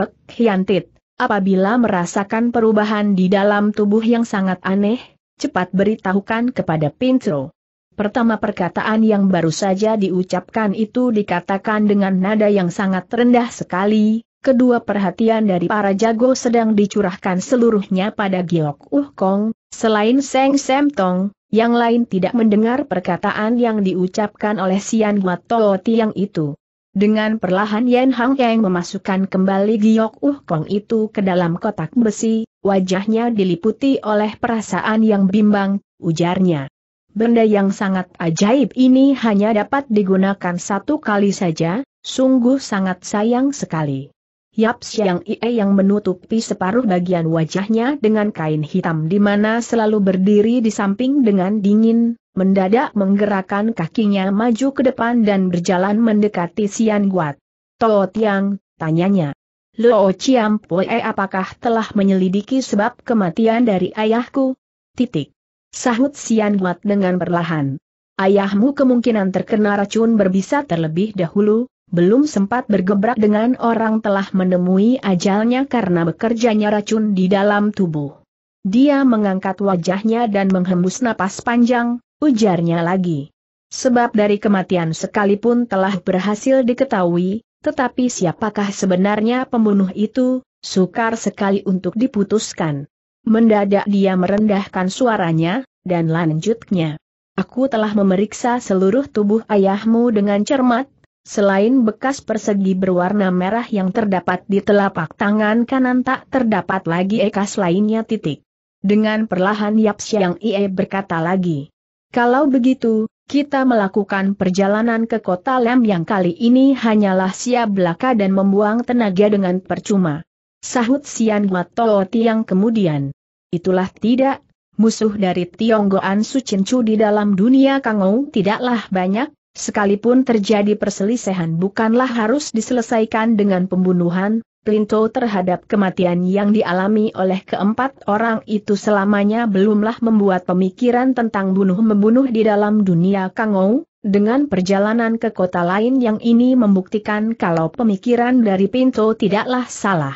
Pek Hiantit, apabila merasakan perubahan di dalam tubuh yang sangat aneh, cepat beritahukan kepada Pintro. Pertama perkataan yang baru saja diucapkan itu dikatakan dengan nada yang sangat rendah sekali, kedua perhatian dari para jago sedang dicurahkan seluruhnya pada Giok Uh Kong, selain Seng Sem Tong, yang lain tidak mendengar perkataan yang diucapkan oleh Sian Wat Tiang itu. Dengan perlahan Yan Hang Yang memasukkan kembali giok uh kong itu ke dalam kotak besi, wajahnya diliputi oleh perasaan yang bimbang, ujarnya. Benda yang sangat ajaib ini hanya dapat digunakan satu kali saja, sungguh sangat sayang sekali. Yap Siang Ie yang menutupi separuh bagian wajahnya dengan kain hitam di mana selalu berdiri di samping dengan dingin, mendadak menggerakkan kakinya maju ke depan dan berjalan mendekati Sian Guat. Tao Tiang, tanyanya. Luo Chiam Pue apakah telah menyelidiki sebab kematian dari ayahku? Titik. Sahut Sian Guat dengan perlahan. Ayahmu kemungkinan terkena racun berbisa terlebih dahulu, belum sempat bergebrak dengan orang telah menemui ajalnya karena bekerjanya racun di dalam tubuh. Dia mengangkat wajahnya dan menghembus napas panjang, ujarnya lagi. Sebab dari kematian sekalipun telah berhasil diketahui, tetapi siapakah sebenarnya pembunuh itu, sukar sekali untuk diputuskan. Mendadak dia merendahkan suaranya, dan lanjutnya. Aku telah memeriksa seluruh tubuh ayahmu dengan cermat, selain bekas persegi berwarna merah yang terdapat di telapak tangan kanan tak terdapat lagi ekas lainnya titik. Dengan perlahan Yap Siang Ie berkata lagi. Kalau begitu, kita melakukan perjalanan ke kota Lem yang kali ini hanyalah siap belaka dan membuang tenaga dengan percuma. Sahut Sian Guatoo Tiang kemudian. Itulah tidak, musuh dari Tionggoan Sucincu di dalam dunia Kangou tidaklah banyak, sekalipun terjadi perselisihan bukanlah harus diselesaikan dengan pembunuhan, Plinto terhadap kematian yang dialami oleh keempat orang itu selamanya belumlah membuat pemikiran tentang bunuh-membunuh di dalam dunia Kangou, dengan perjalanan ke kota lain yang ini membuktikan kalau pemikiran dari Pinto tidaklah salah.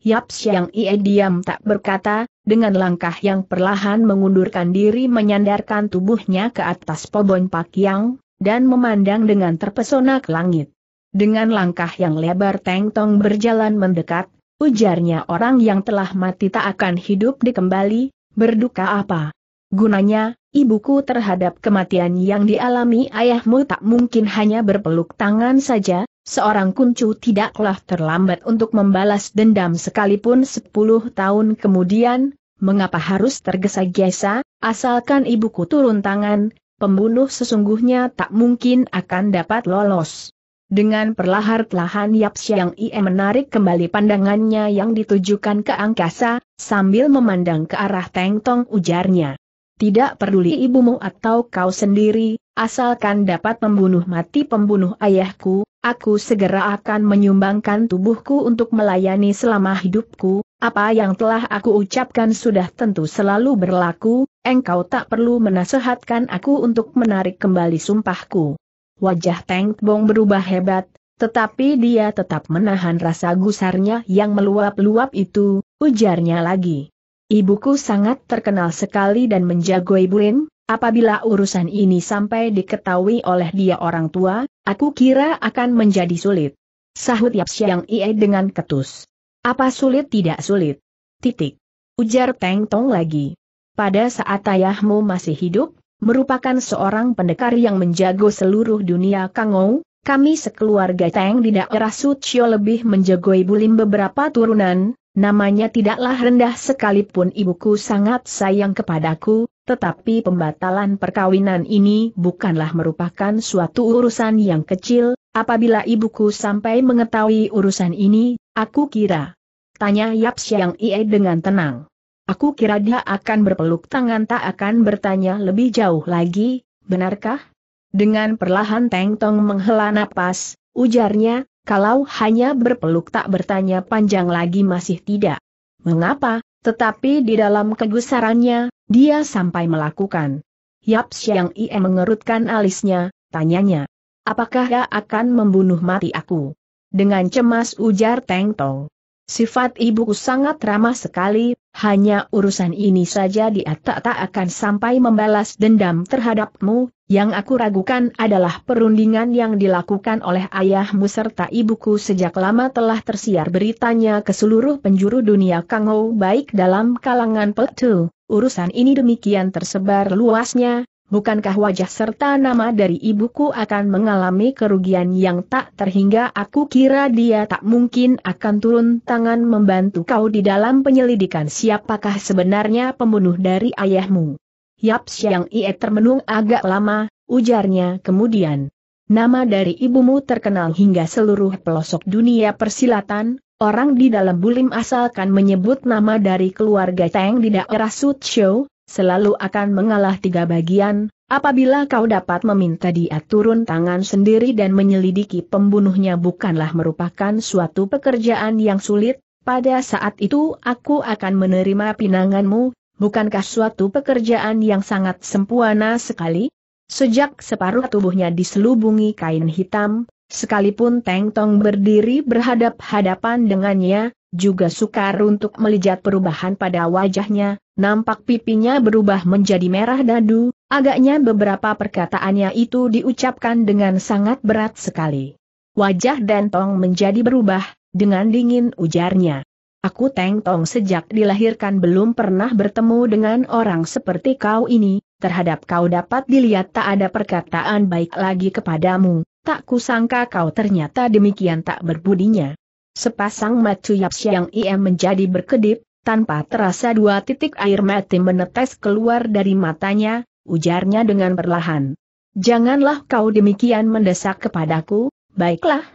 Yap Siang Ie diam tak berkata, dengan langkah yang perlahan mengundurkan diri menyandarkan tubuhnya ke atas pobon Pakyang, dan memandang dengan terpesona ke langit. Dengan langkah yang lebar Teng Tong berjalan mendekat, ujarnya orang yang telah mati tak akan hidup dikembali, berduka apa. Gunanya, ibuku terhadap kematian yang dialami ayahmu tak mungkin hanya berpeluk tangan saja, seorang kuncu tidaklah terlambat untuk membalas dendam sekalipun sepuluh tahun kemudian, mengapa harus tergesa-gesa, asalkan ibuku turun tangan, pembunuh sesungguhnya tak mungkin akan dapat lolos. Dengan perlahan-lahan Yap Siang Ie menarik kembali pandangannya yang ditujukan ke angkasa, sambil memandang ke arah Teng Tong ujarnya. Tidak peduli ibumu atau kau sendiri, asalkan dapat membunuh mati pembunuh ayahku, aku segera akan menyumbangkan tubuhku untuk melayani selama hidupku, apa yang telah aku ucapkan sudah tentu selalu berlaku, engkau tak perlu menasehatkan aku untuk menarik kembali sumpahku wajah Teng Bong berubah hebat, tetapi dia tetap menahan rasa gusarnya yang meluap-luap itu, ujarnya lagi. Ibuku sangat terkenal sekali dan menjagoi Buin, apabila urusan ini sampai diketahui oleh dia orang tua, aku kira akan menjadi sulit. Sahut Yap Siang Ie dengan ketus. Apa sulit tidak sulit? Titik. Ujar Teng Tong lagi. Pada saat ayahmu masih hidup, merupakan seorang pendekar yang menjago seluruh dunia Kangou, kami sekeluarga Teng di daerah Sucio lebih menjagoi bulim beberapa turunan, namanya tidaklah rendah sekalipun ibuku sangat sayang kepadaku, tetapi pembatalan perkawinan ini bukanlah merupakan suatu urusan yang kecil, apabila ibuku sampai mengetahui urusan ini, aku kira. Tanya Yap Siang Ie dengan tenang. Aku kira dia akan berpeluk tangan tak akan bertanya lebih jauh lagi, benarkah? Dengan perlahan Teng Tong menghela napas, ujarnya, kalau hanya berpeluk tak bertanya panjang lagi masih tidak. Mengapa? Tetapi di dalam kegusarannya, dia sampai melakukan. Yap Siang Ie mengerutkan alisnya, tanyanya. Apakah dia akan membunuh mati aku? Dengan cemas ujar Teng Tong. Sifat ibuku sangat ramah sekali, hanya urusan ini saja dia tak tak akan sampai membalas dendam terhadapmu, yang aku ragukan adalah perundingan yang dilakukan oleh ayahmu serta ibuku sejak lama telah tersiar beritanya ke seluruh penjuru dunia Kangou baik dalam kalangan petu, urusan ini demikian tersebar luasnya, bukankah wajah serta nama dari ibuku akan mengalami kerugian yang tak terhingga aku kira dia tak mungkin akan turun tangan membantu kau di dalam penyelidikan siapakah sebenarnya pembunuh dari ayahmu. Yap Siang Ie termenung agak lama, ujarnya kemudian. Nama dari ibumu terkenal hingga seluruh pelosok dunia persilatan, orang di dalam bulim asalkan menyebut nama dari keluarga Tang di daerah Suzhou, selalu akan mengalah tiga bagian, apabila kau dapat meminta dia turun tangan sendiri dan menyelidiki pembunuhnya bukanlah merupakan suatu pekerjaan yang sulit, pada saat itu aku akan menerima pinanganmu, bukankah suatu pekerjaan yang sangat sempurna sekali? Sejak separuh tubuhnya diselubungi kain hitam, sekalipun Teng Tong berdiri berhadap-hadapan dengannya, juga sukar untuk melihat perubahan pada wajahnya, Nampak pipinya berubah menjadi merah dadu, agaknya beberapa perkataannya itu diucapkan dengan sangat berat sekali. Wajah Dentong menjadi berubah, dengan dingin ujarnya. Aku Teng Tong sejak dilahirkan belum pernah bertemu dengan orang seperti kau ini, terhadap kau dapat dilihat tak ada perkataan baik lagi kepadamu, tak kusangka kau ternyata demikian tak berbudinya. Sepasang Macu yang ia menjadi berkedip, tanpa terasa dua titik air mati menetes keluar dari matanya, ujarnya dengan perlahan. Janganlah kau demikian mendesak kepadaku, baiklah.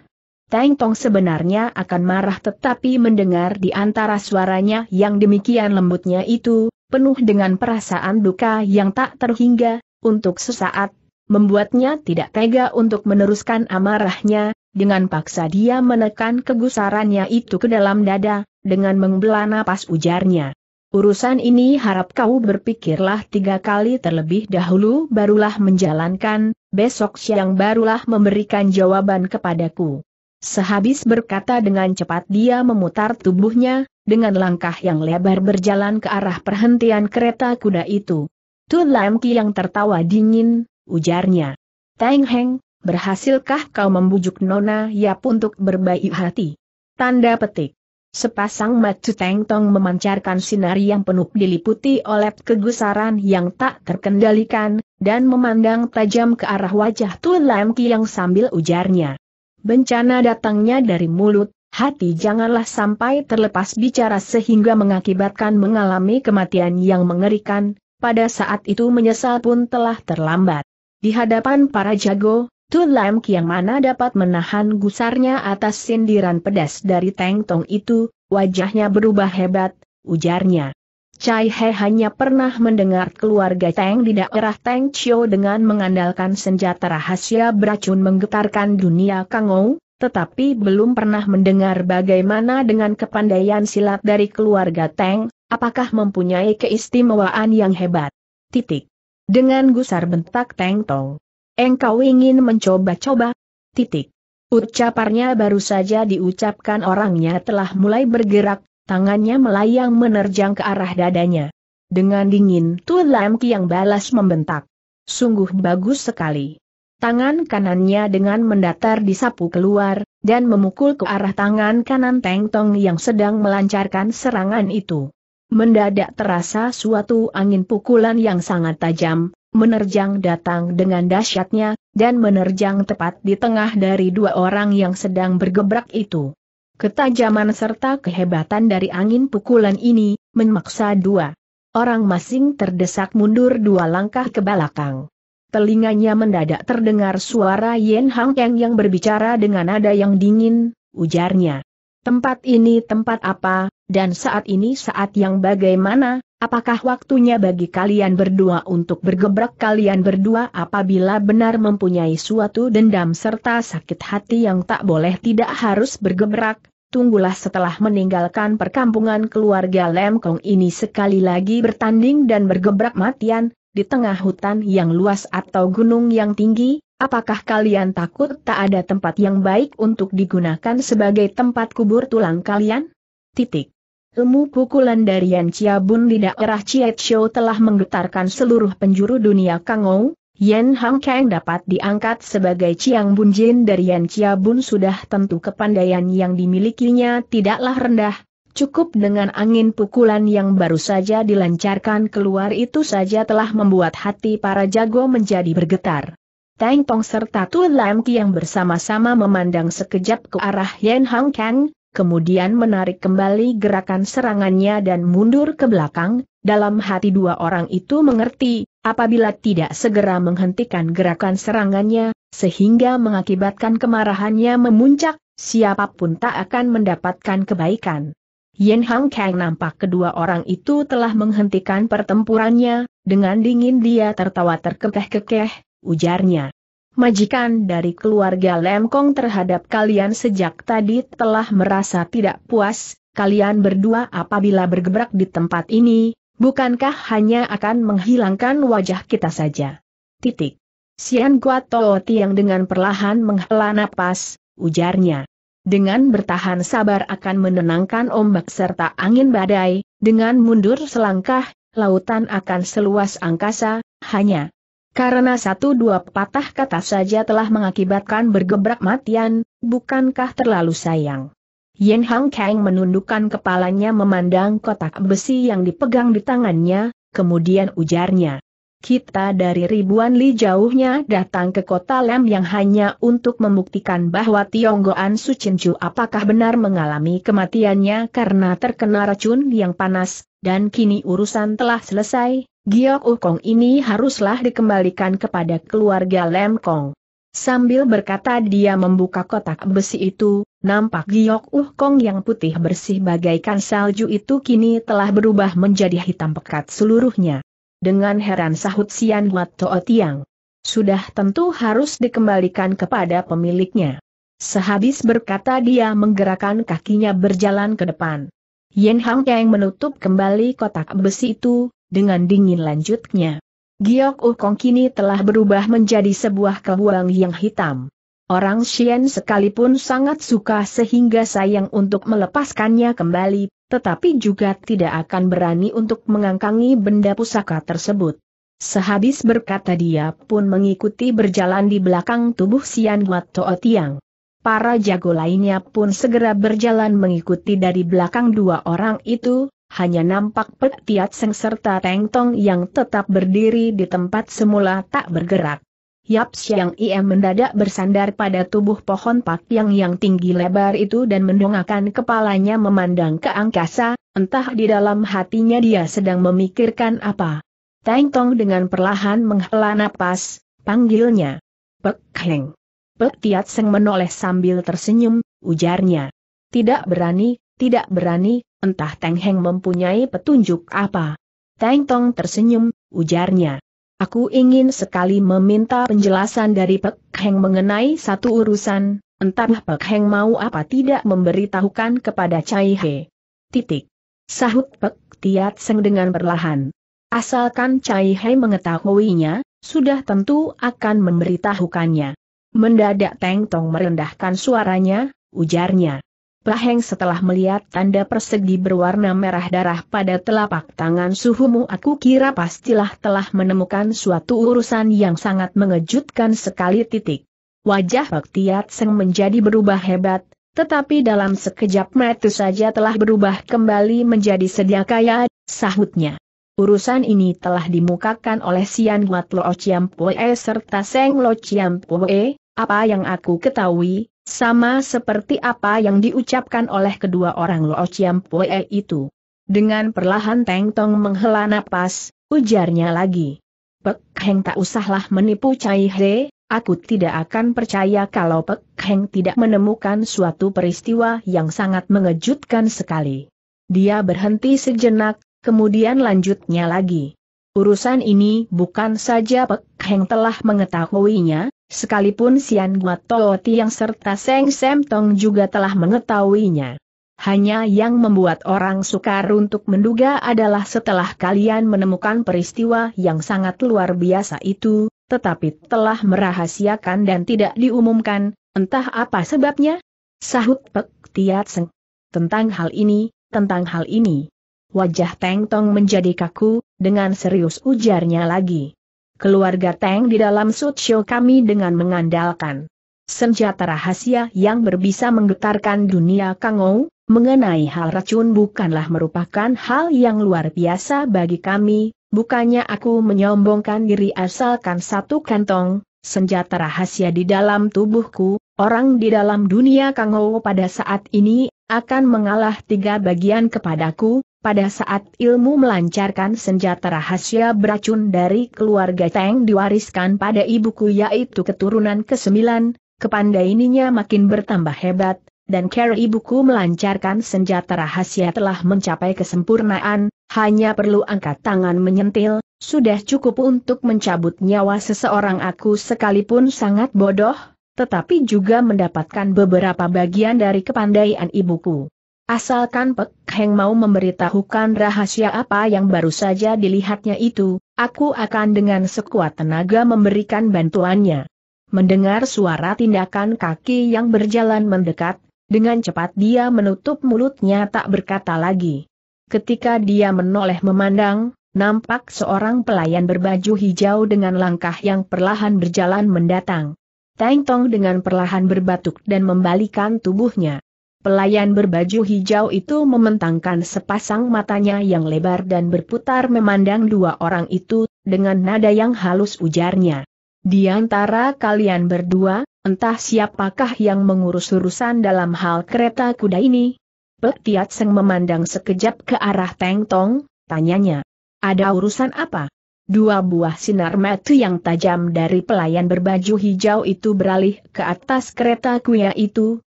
Tang Tong sebenarnya akan marah tetapi mendengar di antara suaranya yang demikian lembutnya itu, penuh dengan perasaan duka yang tak terhingga, untuk sesaat, membuatnya tidak tega untuk meneruskan amarahnya, dengan paksa dia menekan kegusarannya itu ke dalam dada, dengan mengbela napas ujarnya. Urusan ini harap kau berpikirlah tiga kali terlebih dahulu barulah menjalankan, besok siang barulah memberikan jawaban kepadaku. Sehabis berkata dengan cepat dia memutar tubuhnya, dengan langkah yang lebar berjalan ke arah perhentian kereta kuda itu. Tu Lam Ki yang tertawa dingin, ujarnya. Teng Heng, Berhasilkah kau membujuk Nona Yap untuk berbaik hati? Tanda petik. Sepasang mata tengtong memancarkan sinar yang penuh diliputi oleh kegusaran yang tak terkendalikan, dan memandang tajam ke arah wajah Tu Lam Kiang sambil ujarnya. Bencana datangnya dari mulut, hati janganlah sampai terlepas bicara sehingga mengakibatkan mengalami kematian yang mengerikan, pada saat itu menyesal pun telah terlambat. Di hadapan para jago, Tun Lam Kiang mana dapat menahan gusarnya atas sindiran pedas dari Teng Tong itu, wajahnya berubah hebat, ujarnya. Cai He hanya pernah mendengar keluarga Teng di daerah Teng Chio dengan mengandalkan senjata rahasia beracun menggetarkan dunia Kangou, tetapi belum pernah mendengar bagaimana dengan kepandaian silat dari keluarga Teng, apakah mempunyai keistimewaan yang hebat. Titik. Dengan gusar bentak Teng Tong. Engkau ingin mencoba-coba? Titik. Ucaparnya baru saja diucapkan orangnya telah mulai bergerak, tangannya melayang menerjang ke arah dadanya. Dengan dingin Tu Lam Kiang balas membentak. Sungguh bagus sekali. Tangan kanannya dengan mendatar disapu keluar, dan memukul ke arah tangan kanan Teng Tong yang sedang melancarkan serangan itu. Mendadak terasa suatu angin pukulan yang sangat tajam, menerjang datang dengan dahsyatnya, dan menerjang tepat di tengah dari dua orang yang sedang bergebrak itu. Ketajaman serta kehebatan dari angin pukulan ini, memaksa dua orang masing terdesak mundur dua langkah ke belakang. Telinganya mendadak terdengar suara Yen Hang Eng yang berbicara dengan nada yang dingin, ujarnya. Tempat ini tempat apa, dan saat ini saat yang bagaimana, Apakah waktunya bagi kalian berdua untuk bergebrak kalian berdua apabila benar mempunyai suatu dendam serta sakit hati yang tak boleh tidak harus bergebrak? Tunggulah setelah meninggalkan perkampungan keluarga Lemkong ini sekali lagi bertanding dan bergebrak matian, di tengah hutan yang luas atau gunung yang tinggi, apakah kalian takut tak ada tempat yang baik untuk digunakan sebagai tempat kubur tulang kalian? Titik. Ilmu pukulan dari Yan Bun di daerah Show telah menggetarkan seluruh penjuru dunia Kangou, Yan Hang Kang dapat diangkat sebagai Chiang Jin dari Yan Bun sudah tentu kepandaian yang dimilikinya tidaklah rendah, cukup dengan angin pukulan yang baru saja dilancarkan keluar itu saja telah membuat hati para jago menjadi bergetar. Tang Tong serta Tu Lam Ki yang bersama-sama memandang sekejap ke arah Yan Hang Kang, kemudian menarik kembali gerakan serangannya dan mundur ke belakang, dalam hati dua orang itu mengerti, apabila tidak segera menghentikan gerakan serangannya, sehingga mengakibatkan kemarahannya memuncak, siapapun tak akan mendapatkan kebaikan. Yen Hang Kang nampak kedua orang itu telah menghentikan pertempurannya, dengan dingin dia tertawa terkekeh-kekeh, ujarnya majikan dari keluarga Lemkong terhadap kalian sejak tadi telah merasa tidak puas, kalian berdua apabila bergebrak di tempat ini, bukankah hanya akan menghilangkan wajah kita saja? Titik. Sian Guatoo Tiang dengan perlahan menghela napas, ujarnya. Dengan bertahan sabar akan menenangkan ombak serta angin badai, dengan mundur selangkah, lautan akan seluas angkasa, hanya karena satu dua patah kata saja telah mengakibatkan bergebrak matian, bukankah terlalu sayang? Yen Hang Kang menundukkan kepalanya memandang kotak besi yang dipegang di tangannya, kemudian ujarnya. Kita dari ribuan li jauhnya datang ke kota Lem yang hanya untuk membuktikan bahwa Tionggoan Su apakah benar mengalami kematiannya karena terkena racun yang panas, dan kini urusan telah selesai, Giok Ukong ini haruslah dikembalikan kepada keluarga Lem Kong. Sambil berkata dia membuka kotak besi itu, nampak giok Ukong yang putih bersih bagaikan salju itu kini telah berubah menjadi hitam pekat seluruhnya. Dengan heran sahut Sian Wat Toa Tiang. Sudah tentu harus dikembalikan kepada pemiliknya. Sehabis berkata dia menggerakkan kakinya berjalan ke depan. Yen Hang Kang menutup kembali kotak besi itu, dengan dingin lanjutnya. Giok Ukong kini telah berubah menjadi sebuah kebuang yang hitam. Orang Xian sekalipun sangat suka sehingga sayang untuk melepaskannya kembali, tetapi juga tidak akan berani untuk mengangkangi benda pusaka tersebut. Sehabis berkata dia pun mengikuti berjalan di belakang tubuh Xian Wat Toa Tiang. Para jago lainnya pun segera berjalan mengikuti dari belakang dua orang itu, hanya nampak Pek Seng serta Teng Tong yang tetap berdiri di tempat semula tak bergerak. Yap Siang Ia mendadak bersandar pada tubuh pohon pak yang yang tinggi lebar itu dan mendongakkan kepalanya memandang ke angkasa, entah di dalam hatinya dia sedang memikirkan apa. Teng Tong dengan perlahan menghela napas, panggilnya. Pek Heng. Petiat Seng menoleh sambil tersenyum, ujarnya. Tidak berani, tidak berani, entah Teng Heng mempunyai petunjuk apa. Teng Tong tersenyum, ujarnya. Aku ingin sekali meminta penjelasan dari Pek Heng mengenai satu urusan, entah Pek Heng mau apa tidak memberitahukan kepada Cai He. Titik. Sahut Pek Tiat Seng dengan perlahan. Asalkan Cai He mengetahuinya, sudah tentu akan memberitahukannya. Mendadak Teng Tong merendahkan suaranya, ujarnya. Paheng setelah melihat tanda persegi berwarna merah darah pada telapak tangan suhumu aku kira pastilah telah menemukan suatu urusan yang sangat mengejutkan sekali titik. Wajah Baktiat Seng menjadi berubah hebat, tetapi dalam sekejap mata saja telah berubah kembali menjadi sedia kaya, sahutnya. Urusan ini telah dimukakan oleh Sian Guat Lo Chiam E serta Seng Lo Chiam E. apa yang aku ketahui, sama seperti apa yang diucapkan oleh kedua orang Lo Chiam E itu. Dengan perlahan Teng Tong menghela napas, ujarnya lagi. Pek Heng tak usahlah menipu Cai He, aku tidak akan percaya kalau Pek Heng tidak menemukan suatu peristiwa yang sangat mengejutkan sekali. Dia berhenti sejenak, kemudian lanjutnya lagi. Urusan ini bukan saja Pek Heng telah mengetahuinya, sekalipun Sian Guatoti yang serta Seng Sem Tong juga telah mengetahuinya. Hanya yang membuat orang sukar untuk menduga adalah setelah kalian menemukan peristiwa yang sangat luar biasa itu, tetapi telah merahasiakan dan tidak diumumkan, entah apa sebabnya. Sahut Pek Tiat Seng. Tentang hal ini, tentang hal ini wajah Teng Tong menjadi kaku, dengan serius ujarnya lagi. Keluarga Teng di dalam show kami dengan mengandalkan senjata rahasia yang berbisa menggetarkan dunia Kangou, mengenai hal racun bukanlah merupakan hal yang luar biasa bagi kami, bukannya aku menyombongkan diri asalkan satu kantong, senjata rahasia di dalam tubuhku, orang di dalam dunia Kangou pada saat ini, akan mengalah tiga bagian kepadaku, pada saat ilmu melancarkan senjata rahasia beracun dari keluarga Tang diwariskan pada ibuku yaitu keturunan ke-9, kepandaiannya makin bertambah hebat, dan cara ibuku melancarkan senjata rahasia telah mencapai kesempurnaan, hanya perlu angkat tangan menyentil, sudah cukup untuk mencabut nyawa seseorang aku sekalipun sangat bodoh, tetapi juga mendapatkan beberapa bagian dari kepandaian ibuku. Asalkan Pek Heng mau memberitahukan rahasia apa yang baru saja dilihatnya itu, aku akan dengan sekuat tenaga memberikan bantuannya. Mendengar suara tindakan kaki yang berjalan mendekat, dengan cepat dia menutup mulutnya tak berkata lagi. Ketika dia menoleh memandang, nampak seorang pelayan berbaju hijau dengan langkah yang perlahan berjalan mendatang. Teng Tong dengan perlahan berbatuk dan membalikan tubuhnya. Pelayan berbaju hijau itu mementangkan sepasang matanya yang lebar dan berputar memandang dua orang itu, dengan nada yang halus ujarnya. Di antara kalian berdua, entah siapakah yang mengurus urusan dalam hal kereta kuda ini? Pek Tiat Seng memandang sekejap ke arah Teng Tong, tanyanya. Ada urusan apa? Dua buah sinar mata yang tajam dari pelayan berbaju hijau itu beralih ke atas kereta kuya itu,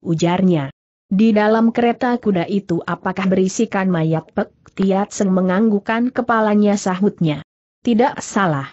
ujarnya. Di dalam kereta kuda itu apakah berisikan mayat Pek Tiat Seng menganggukan kepalanya sahutnya. Tidak salah.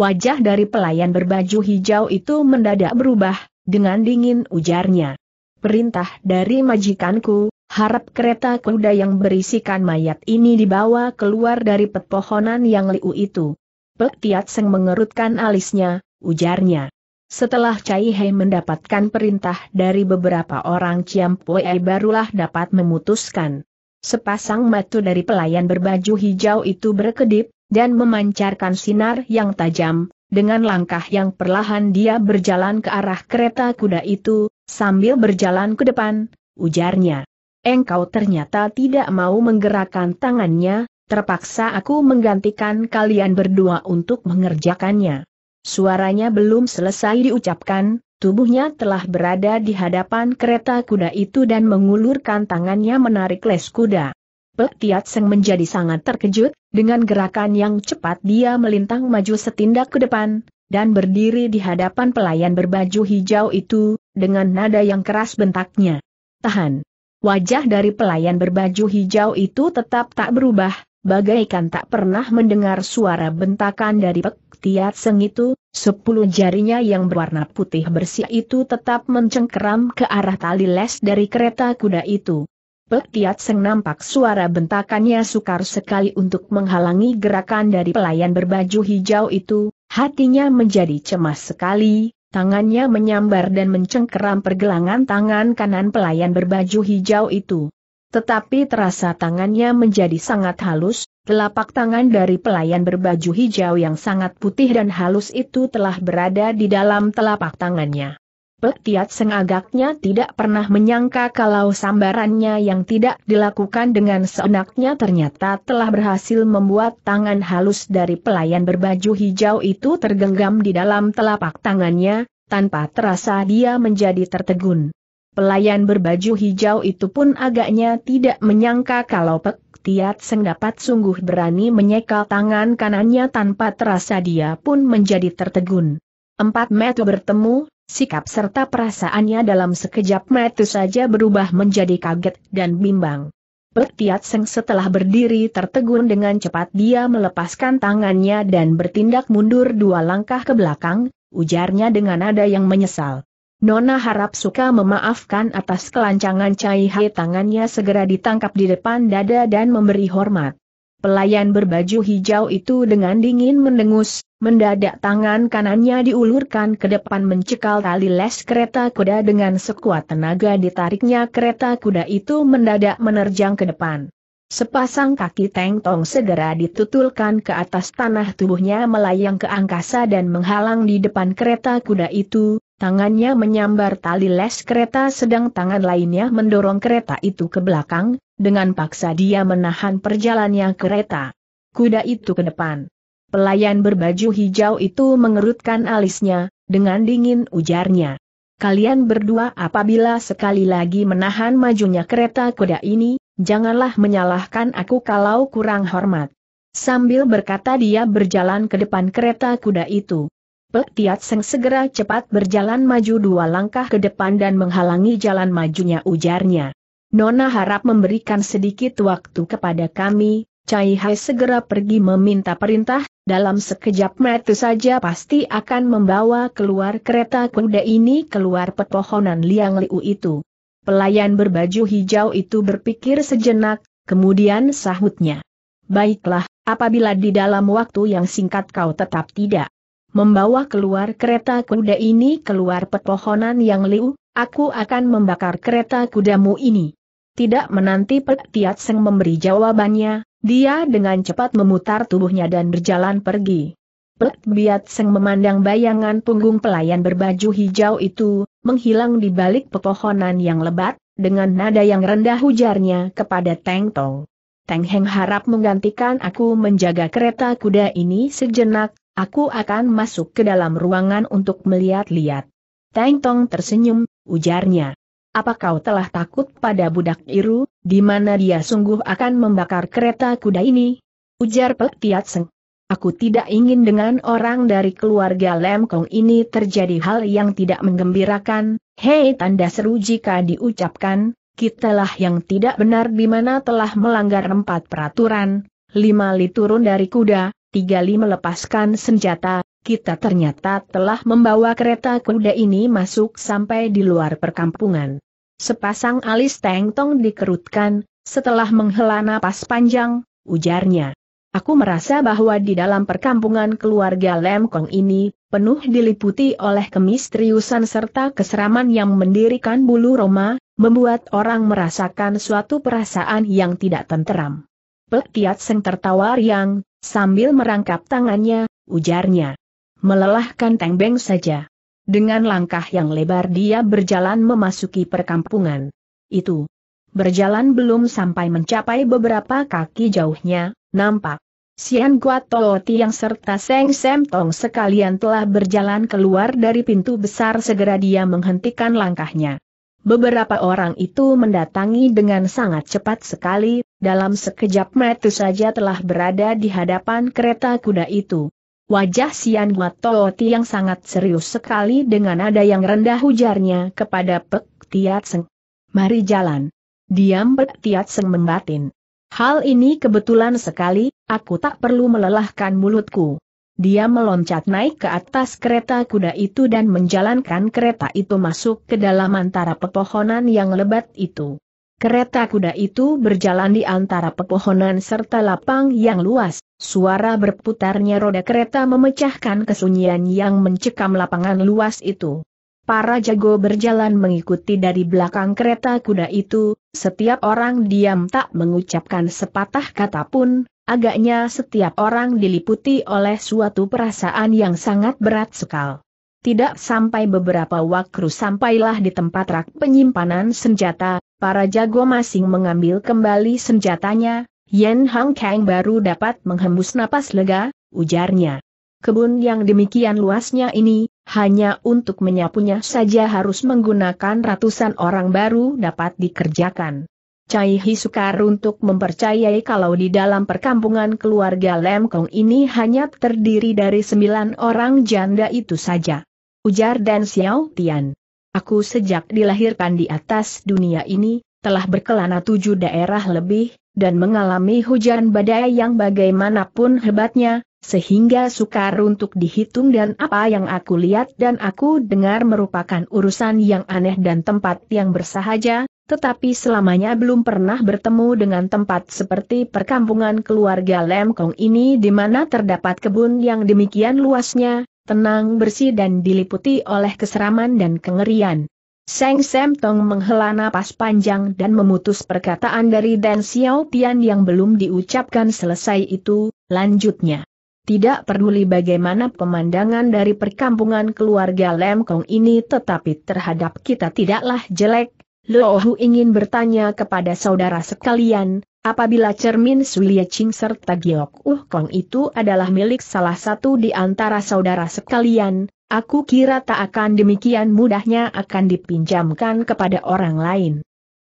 Wajah dari pelayan berbaju hijau itu mendadak berubah, dengan dingin ujarnya. Perintah dari majikanku, harap kereta kuda yang berisikan mayat ini dibawa keluar dari pepohonan yang liu itu. Pek Tiat Seng mengerutkan alisnya, ujarnya. Setelah Cai Hei mendapatkan perintah dari beberapa orang Ciam Pue barulah dapat memutuskan. Sepasang mata dari pelayan berbaju hijau itu berkedip, dan memancarkan sinar yang tajam, dengan langkah yang perlahan dia berjalan ke arah kereta kuda itu, sambil berjalan ke depan, ujarnya. Engkau ternyata tidak mau menggerakkan tangannya, terpaksa aku menggantikan kalian berdua untuk mengerjakannya. Suaranya belum selesai diucapkan, tubuhnya telah berada di hadapan kereta kuda itu dan mengulurkan tangannya menarik les kuda. Pek Tiat Seng menjadi sangat terkejut, dengan gerakan yang cepat dia melintang maju setindak ke depan, dan berdiri di hadapan pelayan berbaju hijau itu, dengan nada yang keras bentaknya. Tahan! Wajah dari pelayan berbaju hijau itu tetap tak berubah, bagaikan tak pernah mendengar suara bentakan dari Pek Tiat Seng itu, sepuluh jarinya yang berwarna putih bersih itu tetap mencengkeram ke arah tali les dari kereta kuda itu. Pek Tiat Seng nampak suara bentakannya sukar sekali untuk menghalangi gerakan dari pelayan berbaju hijau itu, hatinya menjadi cemas sekali, tangannya menyambar dan mencengkeram pergelangan tangan kanan pelayan berbaju hijau itu. Tetapi terasa tangannya menjadi sangat halus, Telapak tangan dari pelayan berbaju hijau yang sangat putih dan halus itu telah berada di dalam telapak tangannya. Petiat sengagaknya tidak pernah menyangka kalau sambarannya yang tidak dilakukan dengan seenaknya ternyata telah berhasil membuat tangan halus dari pelayan berbaju hijau itu tergenggam di dalam telapak tangannya, tanpa terasa dia menjadi tertegun. Pelayan berbaju hijau itu pun agaknya tidak menyangka kalau Pek Tiat Seng dapat sungguh berani menyekal tangan kanannya tanpa terasa dia pun menjadi tertegun. Empat metu bertemu, sikap serta perasaannya dalam sekejap metu saja berubah menjadi kaget dan bimbang. Pek Tiat Seng setelah berdiri tertegun dengan cepat dia melepaskan tangannya dan bertindak mundur dua langkah ke belakang, ujarnya dengan nada yang menyesal. Nona harap suka memaafkan atas kelancangan Cai Hai tangannya segera ditangkap di depan dada dan memberi hormat. Pelayan berbaju hijau itu dengan dingin mendengus, mendadak tangan kanannya diulurkan ke depan mencekal tali les kereta kuda dengan sekuat tenaga ditariknya kereta kuda itu mendadak menerjang ke depan. Sepasang kaki Teng Tong segera ditutulkan ke atas tanah tubuhnya melayang ke angkasa dan menghalang di depan kereta kuda itu, Tangannya menyambar tali les kereta sedang tangan lainnya mendorong kereta itu ke belakang, dengan paksa dia menahan perjalannya kereta. Kuda itu ke depan. Pelayan berbaju hijau itu mengerutkan alisnya, dengan dingin ujarnya. Kalian berdua apabila sekali lagi menahan majunya kereta kuda ini, janganlah menyalahkan aku kalau kurang hormat. Sambil berkata dia berjalan ke depan kereta kuda itu. Pek Tiat Seng segera cepat berjalan maju dua langkah ke depan dan menghalangi jalan majunya ujarnya. Nona harap memberikan sedikit waktu kepada kami, Cai Hai segera pergi meminta perintah, dalam sekejap mata saja pasti akan membawa keluar kereta kuda ini keluar pepohonan liang liu itu. Pelayan berbaju hijau itu berpikir sejenak, kemudian sahutnya. Baiklah, apabila di dalam waktu yang singkat kau tetap tidak membawa keluar kereta kuda ini keluar pepohonan yang liu, aku akan membakar kereta kudamu ini. Tidak menanti Pek Tiat Seng memberi jawabannya, dia dengan cepat memutar tubuhnya dan berjalan pergi. Pek Biat Seng memandang bayangan punggung pelayan berbaju hijau itu, menghilang di balik pepohonan yang lebat, dengan nada yang rendah hujarnya kepada Teng Tong. Teng Heng harap menggantikan aku menjaga kereta kuda ini sejenak, Aku akan masuk ke dalam ruangan untuk melihat-lihat. Teng Tong tersenyum, ujarnya. Apa kau telah takut pada budak Iru, di mana dia sungguh akan membakar kereta kuda ini? Ujar Pek Tiat Seng. Aku tidak ingin dengan orang dari keluarga Lem Kong ini terjadi hal yang tidak menggembirakan, hei tanda seru jika diucapkan, kitalah yang tidak benar di mana telah melanggar empat peraturan, lima li turun dari kuda, Tigali melepaskan senjata, kita ternyata telah membawa kereta kuda ini masuk sampai di luar perkampungan. Sepasang alis Teng Tong dikerutkan, setelah menghela napas panjang, ujarnya. Aku merasa bahwa di dalam perkampungan keluarga Lem Kong ini, penuh diliputi oleh kemisteriusan serta keseraman yang mendirikan bulu Roma, membuat orang merasakan suatu perasaan yang tidak tenteram. Pek Seng tertawa riang, Sambil merangkap tangannya, ujarnya. Melelahkan tengbeng saja. Dengan langkah yang lebar dia berjalan memasuki perkampungan. Itu. Berjalan belum sampai mencapai beberapa kaki jauhnya, nampak. Sian Guatooti yang serta Seng Sem Tong sekalian telah berjalan keluar dari pintu besar segera dia menghentikan langkahnya. Beberapa orang itu mendatangi dengan sangat cepat sekali, dalam sekejap mata saja telah berada di hadapan kereta kuda itu. Wajah Sian Guatoti yang sangat serius sekali dengan nada yang rendah ujarnya kepada Pek Tiat Seng. Mari jalan. Diam Pek Tiat Seng membatin. Hal ini kebetulan sekali, aku tak perlu melelahkan mulutku. Dia meloncat naik ke atas kereta kuda itu dan menjalankan kereta itu masuk ke dalam antara pepohonan yang lebat itu. Kereta kuda itu berjalan di antara pepohonan serta lapang yang luas, suara berputarnya roda kereta memecahkan kesunyian yang mencekam lapangan luas itu. Para jago berjalan mengikuti dari belakang kereta kuda itu, setiap orang diam tak mengucapkan sepatah kata pun, agaknya setiap orang diliputi oleh suatu perasaan yang sangat berat sekal. Tidak sampai beberapa waktu sampailah di tempat rak penyimpanan senjata, para jago masing mengambil kembali senjatanya, Yen Hang Kang baru dapat menghembus napas lega, ujarnya. Kebun yang demikian luasnya ini, hanya untuk menyapunya saja harus menggunakan ratusan orang baru dapat dikerjakan. Cai Hi sukar untuk mempercayai kalau di dalam perkampungan keluarga Lem Kong ini hanya terdiri dari sembilan orang janda itu saja. Ujar Dan Xiao Tian. Aku sejak dilahirkan di atas dunia ini, telah berkelana tujuh daerah lebih, dan mengalami hujan badai yang bagaimanapun hebatnya, sehingga sukar untuk dihitung dan apa yang aku lihat dan aku dengar merupakan urusan yang aneh dan tempat yang bersahaja, tetapi selamanya belum pernah bertemu dengan tempat seperti perkampungan keluarga Lemkong ini di mana terdapat kebun yang demikian luasnya, tenang bersih dan diliputi oleh keseraman dan kengerian. Seng Sem Tong menghela napas panjang dan memutus perkataan dari Dan Xiao Tian yang belum diucapkan selesai itu, lanjutnya. Tidak peduli bagaimana pemandangan dari perkampungan keluarga Lemkong ini tetapi terhadap kita tidaklah jelek, Lohu ingin bertanya kepada saudara sekalian, apabila cermin Sulia Ching serta Giok Uh Kong itu adalah milik salah satu di antara saudara sekalian, aku kira tak akan demikian mudahnya akan dipinjamkan kepada orang lain.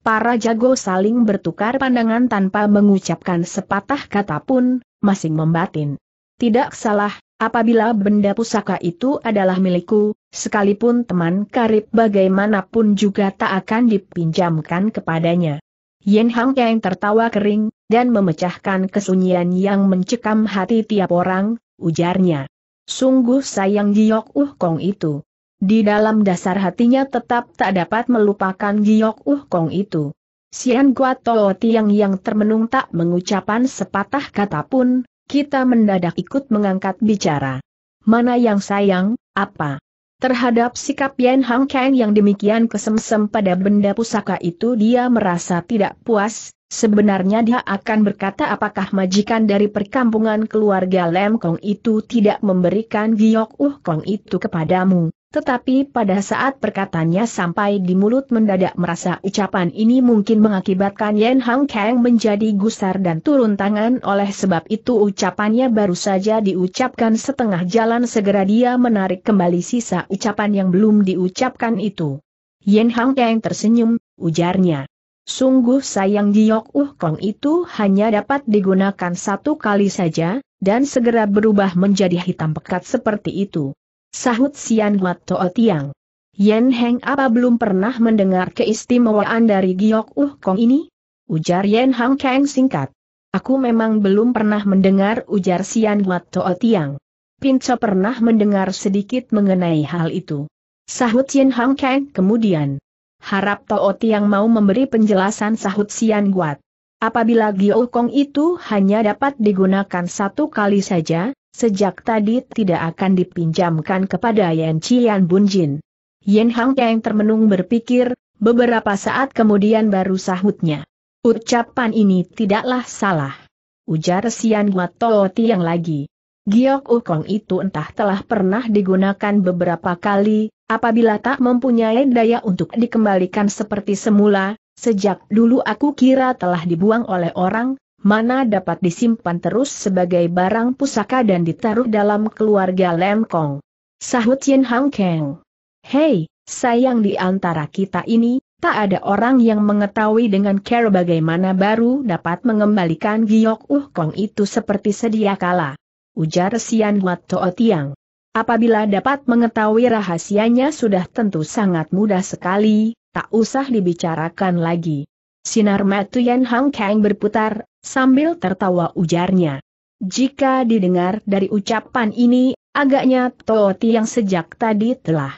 Para jago saling bertukar pandangan tanpa mengucapkan sepatah kata pun, masing membatin. Tidak salah, apabila benda pusaka itu adalah milikku, sekalipun teman karib bagaimanapun juga tak akan dipinjamkan kepadanya. Yen Hang Kang tertawa kering, dan memecahkan kesunyian yang mencekam hati tiap orang, ujarnya. Sungguh sayang Giok Uh Kong itu. Di dalam dasar hatinya tetap tak dapat melupakan Giok Uh Kong itu. Sian Gua Tio Tiang yang termenung tak mengucapkan sepatah kata pun, kita mendadak ikut mengangkat bicara. Mana yang sayang, apa? Terhadap sikap Yan Hang Kang yang demikian kesemsem pada benda pusaka itu dia merasa tidak puas, sebenarnya dia akan berkata apakah majikan dari perkampungan keluarga Lem Kong itu tidak memberikan Giok Uh Kong itu kepadamu. Tetapi pada saat perkataannya sampai di mulut mendadak merasa ucapan ini mungkin mengakibatkan Yen Hang Kang menjadi gusar dan turun tangan oleh sebab itu ucapannya baru saja diucapkan setengah jalan segera dia menarik kembali sisa ucapan yang belum diucapkan itu. Yen Hang Kang tersenyum, ujarnya. Sungguh sayang Giok Uh Kong itu hanya dapat digunakan satu kali saja, dan segera berubah menjadi hitam pekat seperti itu. Sahut Sian Huat Toa Tiang. Yen Heng apa belum pernah mendengar keistimewaan dari Giok Uh Kong ini? Ujar Yen Hang Kang singkat. Aku memang belum pernah mendengar ujar Sian Huat Toa Tiang. Pinco pernah mendengar sedikit mengenai hal itu. Sahut Yen Hang Kang kemudian. Harap Toa Tiang mau memberi penjelasan sahut Sian Guat. Apabila Giokong uh Kong itu hanya dapat digunakan satu kali saja, Sejak tadi tidak akan dipinjamkan kepada Yan Qian Bunjin. Yan Hang Kang termenung berpikir, beberapa saat kemudian baru sahutnya. Ucapan ini tidaklah salah. Ujar Sian Guato Tiang lagi. Giok Ukong itu entah telah pernah digunakan beberapa kali, apabila tak mempunyai daya untuk dikembalikan seperti semula, sejak dulu aku kira telah dibuang oleh orang, mana dapat disimpan terus sebagai barang pusaka dan ditaruh dalam keluarga Lem Kong. Sahut Yin Hang Kang. Hei, sayang di antara kita ini, tak ada orang yang mengetahui dengan care bagaimana baru dapat mengembalikan Giok Uh Kong itu seperti sedia kala. Ujar Sian Wat Toa Tiang. Apabila dapat mengetahui rahasianya sudah tentu sangat mudah sekali, tak usah dibicarakan lagi. Sinar mata Yan Hang Kang berputar, sambil tertawa ujarnya. Jika didengar dari ucapan ini, agaknya Tooti yang sejak tadi telah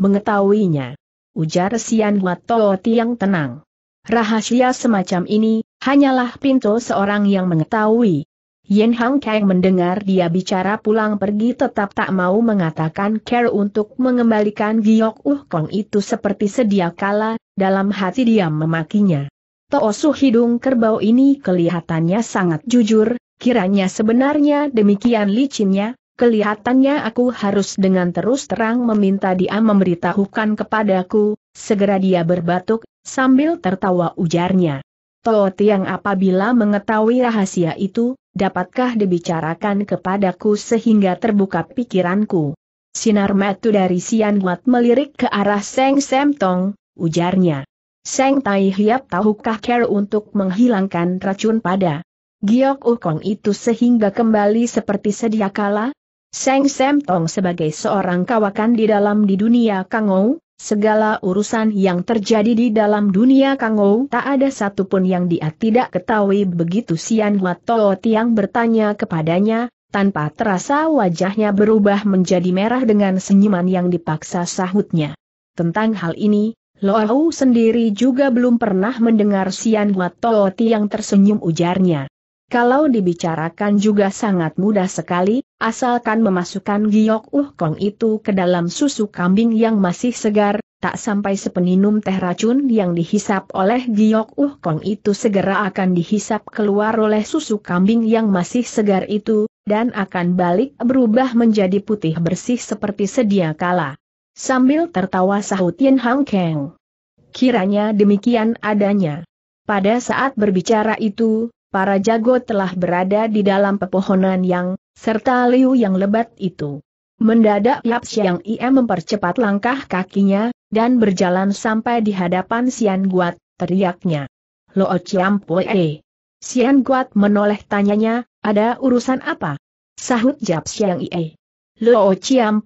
mengetahuinya. Ujar Sian Hua Tooti yang tenang. Rahasia semacam ini, hanyalah pintu seorang yang mengetahui. Yen Hang Kang mendengar dia bicara pulang pergi tetap tak mau mengatakan care untuk mengembalikan Giok Uh Kong itu seperti sedia kala, dalam hati dia memakinya. Toosu hidung kerbau ini kelihatannya sangat jujur, kiranya sebenarnya demikian licinnya, kelihatannya aku harus dengan terus terang meminta dia memberitahukan kepadaku, segera dia berbatuk, sambil tertawa ujarnya. Toh Tiang apabila mengetahui rahasia itu, dapatkah dibicarakan kepadaku sehingga terbuka pikiranku? Sinar metu dari Sian Guat melirik ke arah Seng Sem Tong, ujarnya. Seng Tai Hiap tahukah cara untuk menghilangkan racun pada Giok Ukong itu sehingga kembali seperti sedia kala? Seng Sem Tong sebagai seorang kawakan di dalam di dunia Kangou, segala urusan yang terjadi di dalam dunia Kangou tak ada satupun yang dia tidak ketahui begitu Sian Toh Tiang bertanya kepadanya, tanpa terasa wajahnya berubah menjadi merah dengan senyuman yang dipaksa sahutnya. Tentang hal ini, Loau sendiri juga belum pernah mendengar Sian Huatooti yang tersenyum ujarnya. Kalau dibicarakan juga sangat mudah sekali, asalkan memasukkan giok uh kong itu ke dalam susu kambing yang masih segar, tak sampai sepeninum teh racun yang dihisap oleh giok uh kong itu segera akan dihisap keluar oleh susu kambing yang masih segar itu, dan akan balik berubah menjadi putih bersih seperti sedia kala. Sambil tertawa sahut Yin Hang Kang. Kiranya demikian adanya. Pada saat berbicara itu, para jago telah berada di dalam pepohonan yang, serta liu yang lebat itu. Mendadak Yap Siang Ie mempercepat langkah kakinya, dan berjalan sampai di hadapan Sian Guat, teriaknya. Lo Chiam Pue. Sian Guat menoleh tanyanya, ada urusan apa? Sahut Yap Siang Ie. Luo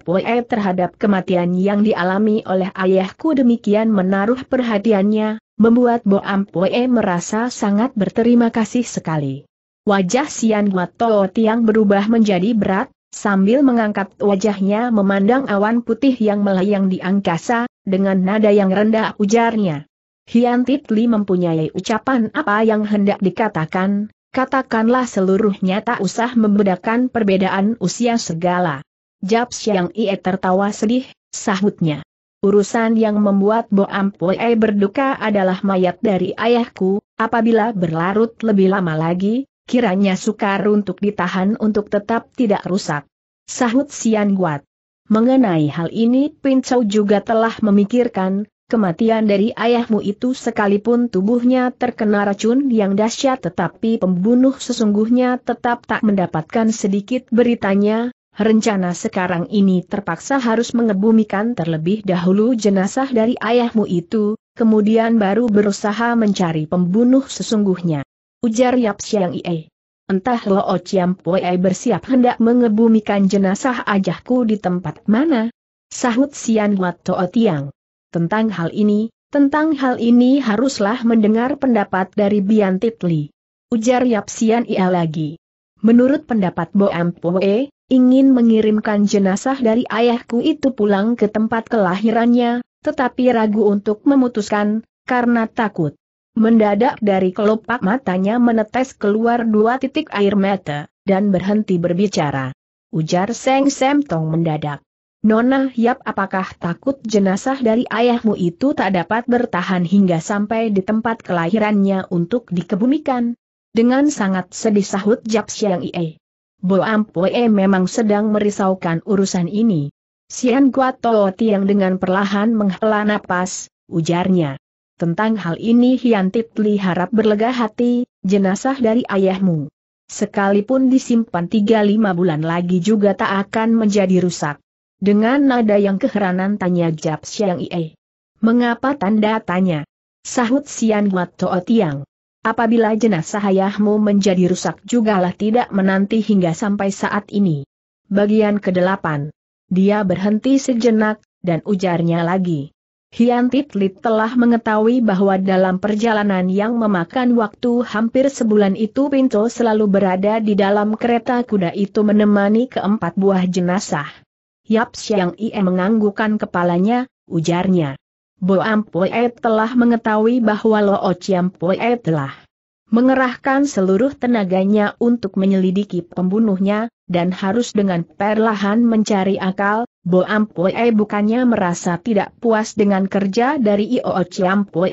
Pue terhadap kematian yang dialami oleh ayahku demikian menaruh perhatiannya, membuat Bo Ampue merasa sangat berterima kasih sekali. Wajah Sian Guato Tiang berubah menjadi berat, sambil mengangkat wajahnya memandang awan putih yang melayang di angkasa, dengan nada yang rendah ujarnya. Hian Titli mempunyai ucapan apa yang hendak dikatakan, katakanlah seluruhnya tak usah membedakan perbedaan usia segala. Japs yang ia tertawa sedih, sahutnya. Urusan yang membuat Bo Ampue berduka adalah mayat dari ayahku, apabila berlarut lebih lama lagi, kiranya sukar untuk ditahan untuk tetap tidak rusak. Sahut Sian Guat. Mengenai hal ini Pincau juga telah memikirkan, kematian dari ayahmu itu sekalipun tubuhnya terkena racun yang dahsyat tetapi pembunuh sesungguhnya tetap tak mendapatkan sedikit beritanya, Rencana sekarang ini terpaksa harus mengebumikan terlebih dahulu jenazah dari ayahmu itu, kemudian baru berusaha mencari pembunuh sesungguhnya. Ujar Yap Siang Ie. Entah Lo Chiam Puei bersiap hendak mengebumikan jenazah ajahku di tempat mana? Sahut Sian Wat Toa Tiang. Tentang hal ini, tentang hal ini haruslah mendengar pendapat dari Bian Titli. Ujar Yap Sian Ie lagi. Menurut pendapat Boam Poe, ingin mengirimkan jenazah dari ayahku itu pulang ke tempat kelahirannya, tetapi ragu untuk memutuskan, karena takut. Mendadak dari kelopak matanya menetes keluar dua titik air mata, dan berhenti berbicara. Ujar Seng Semtong mendadak. Nona Yap apakah takut jenazah dari ayahmu itu tak dapat bertahan hingga sampai di tempat kelahirannya untuk dikebumikan? Dengan sangat sedih sahut Jap Siang Ie. Bo Ampoe memang sedang merisaukan urusan ini. Sian Guato Tiang dengan perlahan menghela napas, ujarnya. Tentang hal ini Hian Titli harap berlega hati, jenazah dari ayahmu. Sekalipun disimpan tiga lima bulan lagi juga tak akan menjadi rusak. Dengan nada yang keheranan tanya Jap Siang Ie. Mengapa tanda tanya? Sahut Sian Guato Tiang. Apabila jenazah ayahmu menjadi rusak jugalah tidak menanti hingga sampai saat ini. Bagian ke-8. Dia berhenti sejenak, dan ujarnya lagi. Hian Titlit telah mengetahui bahwa dalam perjalanan yang memakan waktu hampir sebulan itu Pinto selalu berada di dalam kereta kuda itu menemani keempat buah jenazah. Yap Siang Ie menganggukkan kepalanya, ujarnya. Bo Ampue e telah mengetahui bahwa Lo Chiampue e telah mengerahkan seluruh tenaganya untuk menyelidiki pembunuhnya, dan harus dengan perlahan mencari akal, Bo Ampue e bukannya merasa tidak puas dengan kerja dari Io Chiampue.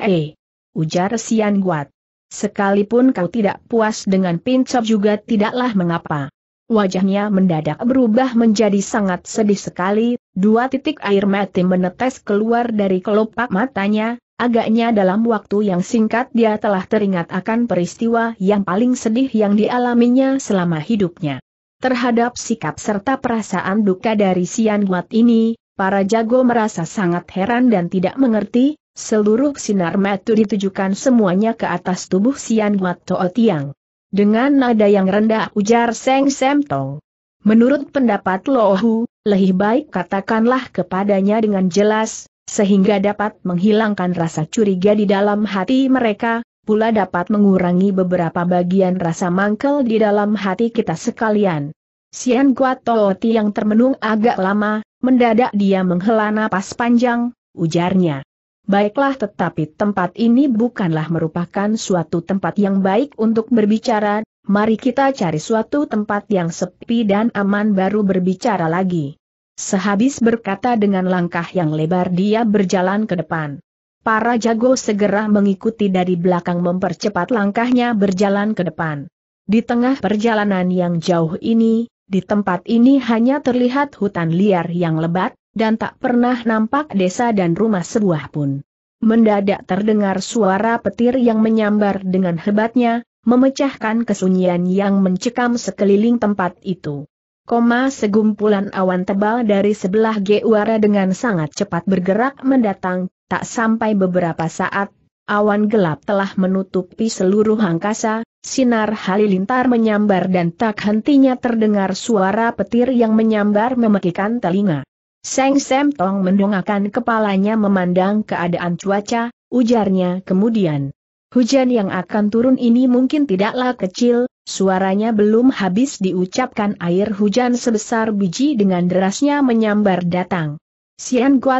Ujar Sian Guat. Sekalipun kau tidak puas dengan Pincop juga tidaklah mengapa wajahnya mendadak berubah menjadi sangat sedih sekali, dua titik air mati menetes keluar dari kelopak matanya, agaknya dalam waktu yang singkat dia telah teringat akan peristiwa yang paling sedih yang dialaminya selama hidupnya. Terhadap sikap serta perasaan duka dari Sian Guat ini, para jago merasa sangat heran dan tidak mengerti, seluruh sinar metu ditujukan semuanya ke atas tubuh Sian Guat Toa Tiang. Dengan nada yang rendah ujar Seng Semtong. Menurut pendapat Lohu, lebih baik katakanlah kepadanya dengan jelas, sehingga dapat menghilangkan rasa curiga di dalam hati mereka, pula dapat mengurangi beberapa bagian rasa mangkel di dalam hati kita sekalian. Sian Guatoti yang termenung agak lama, mendadak dia menghela napas panjang, ujarnya. Baiklah tetapi tempat ini bukanlah merupakan suatu tempat yang baik untuk berbicara, mari kita cari suatu tempat yang sepi dan aman baru berbicara lagi. Sehabis berkata dengan langkah yang lebar dia berjalan ke depan. Para jago segera mengikuti dari belakang mempercepat langkahnya berjalan ke depan. Di tengah perjalanan yang jauh ini, di tempat ini hanya terlihat hutan liar yang lebat, dan tak pernah nampak desa dan rumah sebuah pun. Mendadak terdengar suara petir yang menyambar dengan hebatnya, memecahkan kesunyian yang mencekam sekeliling tempat itu. Koma segumpulan awan tebal dari sebelah Geuara dengan sangat cepat bergerak mendatang, tak sampai beberapa saat, awan gelap telah menutupi seluruh angkasa, sinar halilintar menyambar dan tak hentinya terdengar suara petir yang menyambar memekikan telinga. Seng Sem Tong mendongakkan kepalanya memandang keadaan cuaca, ujarnya kemudian. Hujan yang akan turun ini mungkin tidaklah kecil, suaranya belum habis diucapkan air hujan sebesar biji dengan derasnya menyambar datang. Sian Guo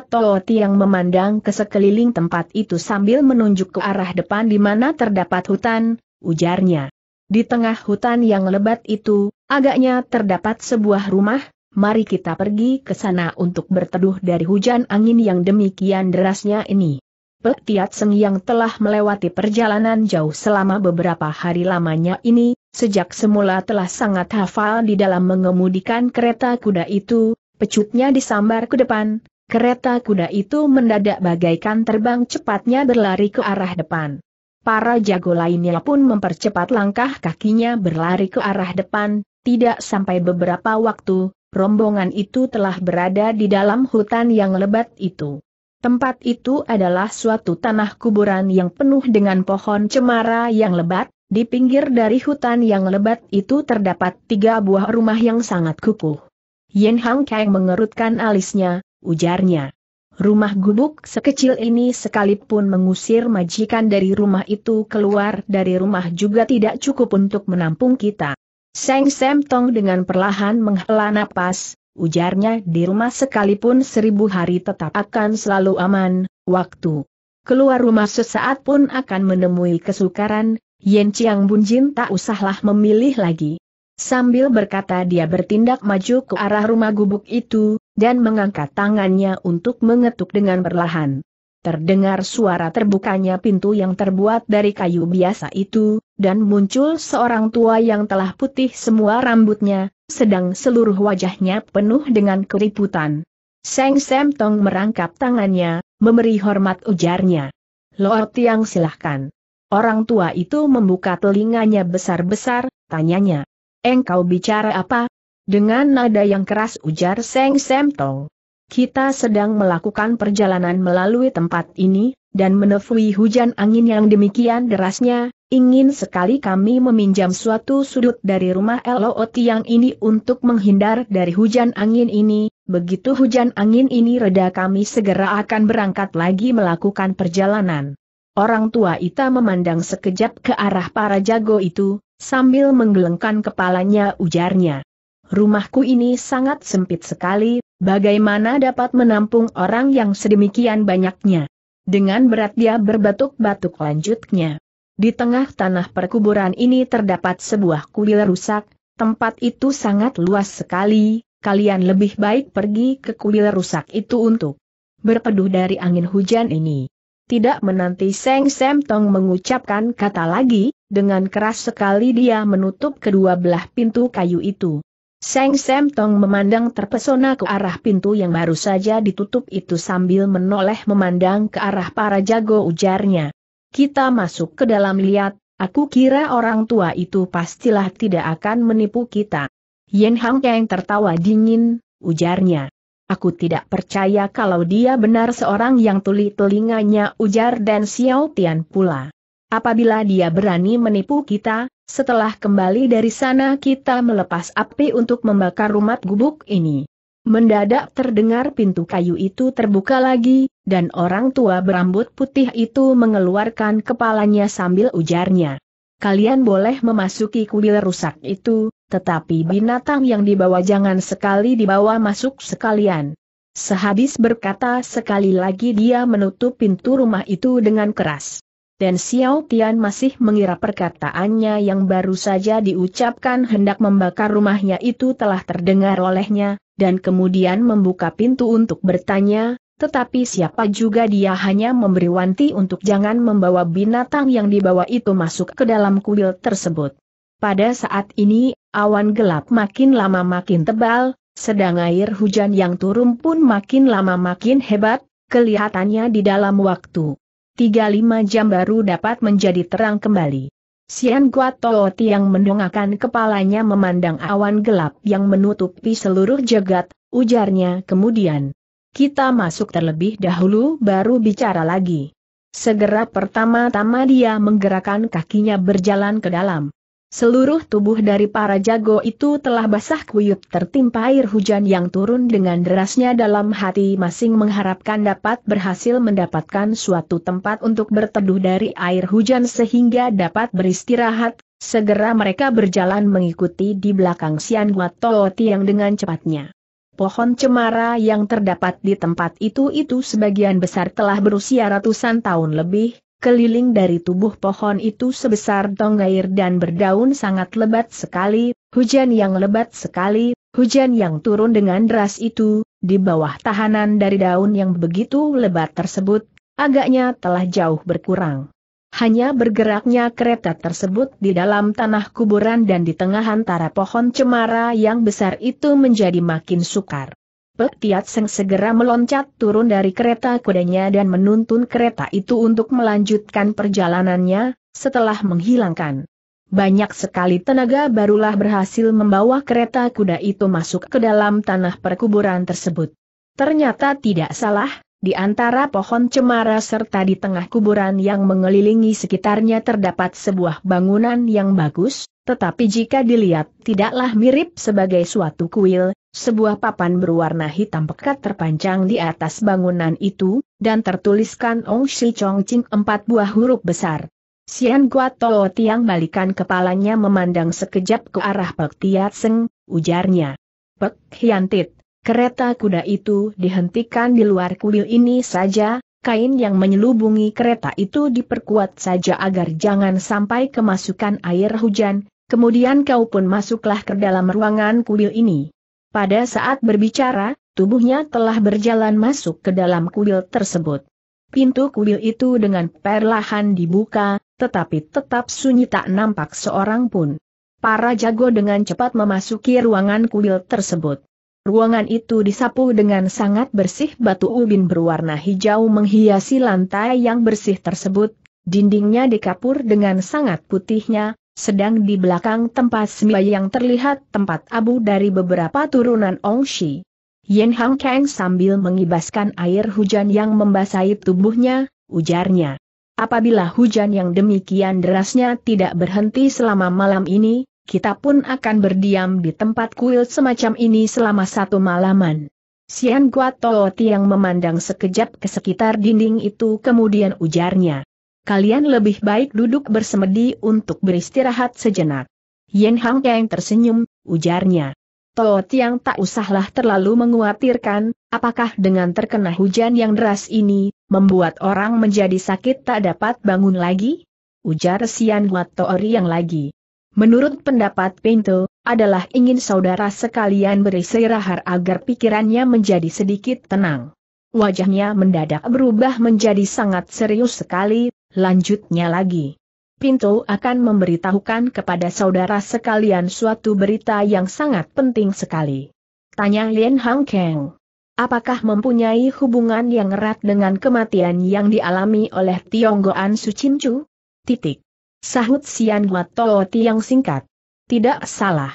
yang memandang ke sekeliling tempat itu sambil menunjuk ke arah depan di mana terdapat hutan, ujarnya. Di tengah hutan yang lebat itu, agaknya terdapat sebuah rumah, mari kita pergi ke sana untuk berteduh dari hujan angin yang demikian derasnya ini. Pek Tiat Seng yang telah melewati perjalanan jauh selama beberapa hari lamanya ini, sejak semula telah sangat hafal di dalam mengemudikan kereta kuda itu, pecutnya disambar ke depan, kereta kuda itu mendadak bagaikan terbang cepatnya berlari ke arah depan. Para jago lainnya pun mempercepat langkah kakinya berlari ke arah depan, tidak sampai beberapa waktu, rombongan itu telah berada di dalam hutan yang lebat itu. Tempat itu adalah suatu tanah kuburan yang penuh dengan pohon cemara yang lebat, di pinggir dari hutan yang lebat itu terdapat tiga buah rumah yang sangat kukuh. Yen Hang Kai mengerutkan alisnya, ujarnya. Rumah gubuk sekecil ini sekalipun mengusir majikan dari rumah itu keluar dari rumah juga tidak cukup untuk menampung kita. Seng Sem Tong dengan perlahan menghela napas, ujarnya di rumah sekalipun seribu hari tetap akan selalu aman, waktu keluar rumah sesaat pun akan menemui kesukaran, Yen Chiang Bunjin tak usahlah memilih lagi. Sambil berkata dia bertindak maju ke arah rumah gubuk itu, dan mengangkat tangannya untuk mengetuk dengan perlahan. Terdengar suara terbukanya pintu yang terbuat dari kayu biasa itu, dan muncul seorang tua yang telah putih semua rambutnya, sedang seluruh wajahnya penuh dengan keriputan. Seng Sem Tong merangkap tangannya, memberi hormat ujarnya. Lord Tiang silahkan. Orang tua itu membuka telinganya besar-besar, tanyanya. Engkau bicara apa? Dengan nada yang keras ujar Seng Sem Tong. Kita sedang melakukan perjalanan melalui tempat ini, dan menefui hujan angin yang demikian derasnya, Ingin sekali kami meminjam suatu sudut dari rumah Eloot yang ini untuk menghindar dari hujan angin ini, begitu hujan angin ini reda kami segera akan berangkat lagi melakukan perjalanan. Orang tua Ita memandang sekejap ke arah para jago itu, sambil menggelengkan kepalanya ujarnya. Rumahku ini sangat sempit sekali, bagaimana dapat menampung orang yang sedemikian banyaknya. Dengan berat dia berbatuk-batuk lanjutnya. Di tengah tanah perkuburan ini terdapat sebuah kuil rusak, tempat itu sangat luas sekali, kalian lebih baik pergi ke kuil rusak itu untuk berpeduh dari angin hujan ini. Tidak menanti Seng Sem Tong mengucapkan kata lagi, dengan keras sekali dia menutup kedua belah pintu kayu itu. Seng Sem Tong memandang terpesona ke arah pintu yang baru saja ditutup itu sambil menoleh memandang ke arah para jago ujarnya. Kita masuk ke dalam lihat, aku kira orang tua itu pastilah tidak akan menipu kita. Yen Hang Kang tertawa dingin, ujarnya. Aku tidak percaya kalau dia benar seorang yang tuli telinganya ujar dan Xiao Tian pula. Apabila dia berani menipu kita, setelah kembali dari sana kita melepas api untuk membakar rumah gubuk ini. Mendadak terdengar pintu kayu itu terbuka lagi, dan orang tua berambut putih itu mengeluarkan kepalanya sambil ujarnya. Kalian boleh memasuki kuil rusak itu, tetapi binatang yang dibawa jangan sekali dibawa masuk sekalian. Sehabis berkata sekali lagi dia menutup pintu rumah itu dengan keras. Dan Xiao Tian masih mengira perkataannya yang baru saja diucapkan hendak membakar rumahnya itu telah terdengar olehnya, dan kemudian membuka pintu untuk bertanya, tetapi siapa juga dia hanya memberi wanti untuk jangan membawa binatang yang dibawa itu masuk ke dalam kuil tersebut. Pada saat ini, awan gelap makin lama makin tebal, sedang air hujan yang turun pun makin lama makin hebat, kelihatannya di dalam waktu 3 lima jam baru dapat menjadi terang kembali. Sian Guatoo yang mendongakkan kepalanya memandang awan gelap yang menutupi seluruh jagat, ujarnya kemudian. Kita masuk terlebih dahulu baru bicara lagi. Segera pertama-tama dia menggerakkan kakinya berjalan ke dalam. Seluruh tubuh dari para jago itu telah basah kuyup tertimpa air hujan yang turun dengan derasnya dalam hati masing mengharapkan dapat berhasil mendapatkan suatu tempat untuk berteduh dari air hujan sehingga dapat beristirahat, segera mereka berjalan mengikuti di belakang Sian Guatoti yang dengan cepatnya. Pohon cemara yang terdapat di tempat itu itu sebagian besar telah berusia ratusan tahun lebih, Keliling dari tubuh pohon itu sebesar air dan berdaun sangat lebat sekali, hujan yang lebat sekali, hujan yang turun dengan deras itu, di bawah tahanan dari daun yang begitu lebat tersebut, agaknya telah jauh berkurang. Hanya bergeraknya kereta tersebut di dalam tanah kuburan dan di tengah antara pohon cemara yang besar itu menjadi makin sukar. Pek Tiat Seng segera meloncat turun dari kereta kudanya dan menuntun kereta itu untuk melanjutkan perjalanannya, setelah menghilangkan. Banyak sekali tenaga barulah berhasil membawa kereta kuda itu masuk ke dalam tanah perkuburan tersebut. Ternyata tidak salah, di antara pohon cemara serta di tengah kuburan yang mengelilingi sekitarnya terdapat sebuah bangunan yang bagus, tetapi jika dilihat, tidaklah mirip sebagai suatu kuil, sebuah papan berwarna hitam pekat terpanjang di atas bangunan itu, dan tertuliskan Ong Shi Chong Ching empat buah huruf besar. Sian Gua Toh Tiang balikan kepalanya memandang sekejap ke arah Pek Tiat Seng, ujarnya. Pek Hiantit, kereta kuda itu dihentikan di luar kuil ini saja, kain yang menyelubungi kereta itu diperkuat saja agar jangan sampai kemasukan air hujan, Kemudian kau pun masuklah ke dalam ruangan kuil ini. Pada saat berbicara, tubuhnya telah berjalan masuk ke dalam kuil tersebut. Pintu kuil itu dengan perlahan dibuka, tetapi tetap sunyi tak nampak seorang pun. Para jago dengan cepat memasuki ruangan kuil tersebut. Ruangan itu disapu dengan sangat bersih batu ubin berwarna hijau menghiasi lantai yang bersih tersebut, dindingnya dikapur dengan sangat putihnya, sedang di belakang tempat sembahyang terlihat tempat abu dari beberapa turunan Shi. Yen Hang Kang sambil mengibaskan air hujan yang membasahi tubuhnya, ujarnya. Apabila hujan yang demikian derasnya tidak berhenti selama malam ini, kita pun akan berdiam di tempat kuil semacam ini selama satu malaman. Sian Guatoti yang memandang sekejap ke sekitar dinding itu kemudian ujarnya kalian lebih baik duduk bersemedi untuk beristirahat sejenak. Yen Hang Kang tersenyum, ujarnya. Toh Tiang tak usahlah terlalu menguatirkan, apakah dengan terkena hujan yang deras ini, membuat orang menjadi sakit tak dapat bangun lagi? Ujar Sian Guat Toori yang lagi. Menurut pendapat Pinto, adalah ingin saudara sekalian beristirahat agar pikirannya menjadi sedikit tenang. Wajahnya mendadak berubah menjadi sangat serius sekali, Lanjutnya lagi. Pinto akan memberitahukan kepada saudara sekalian suatu berita yang sangat penting sekali. Tanya Lien Hang Kang. Apakah mempunyai hubungan yang erat dengan kematian yang dialami oleh Tionggoan Sucincu? Titik. Sahut Sian Toh yang singkat. Tidak salah.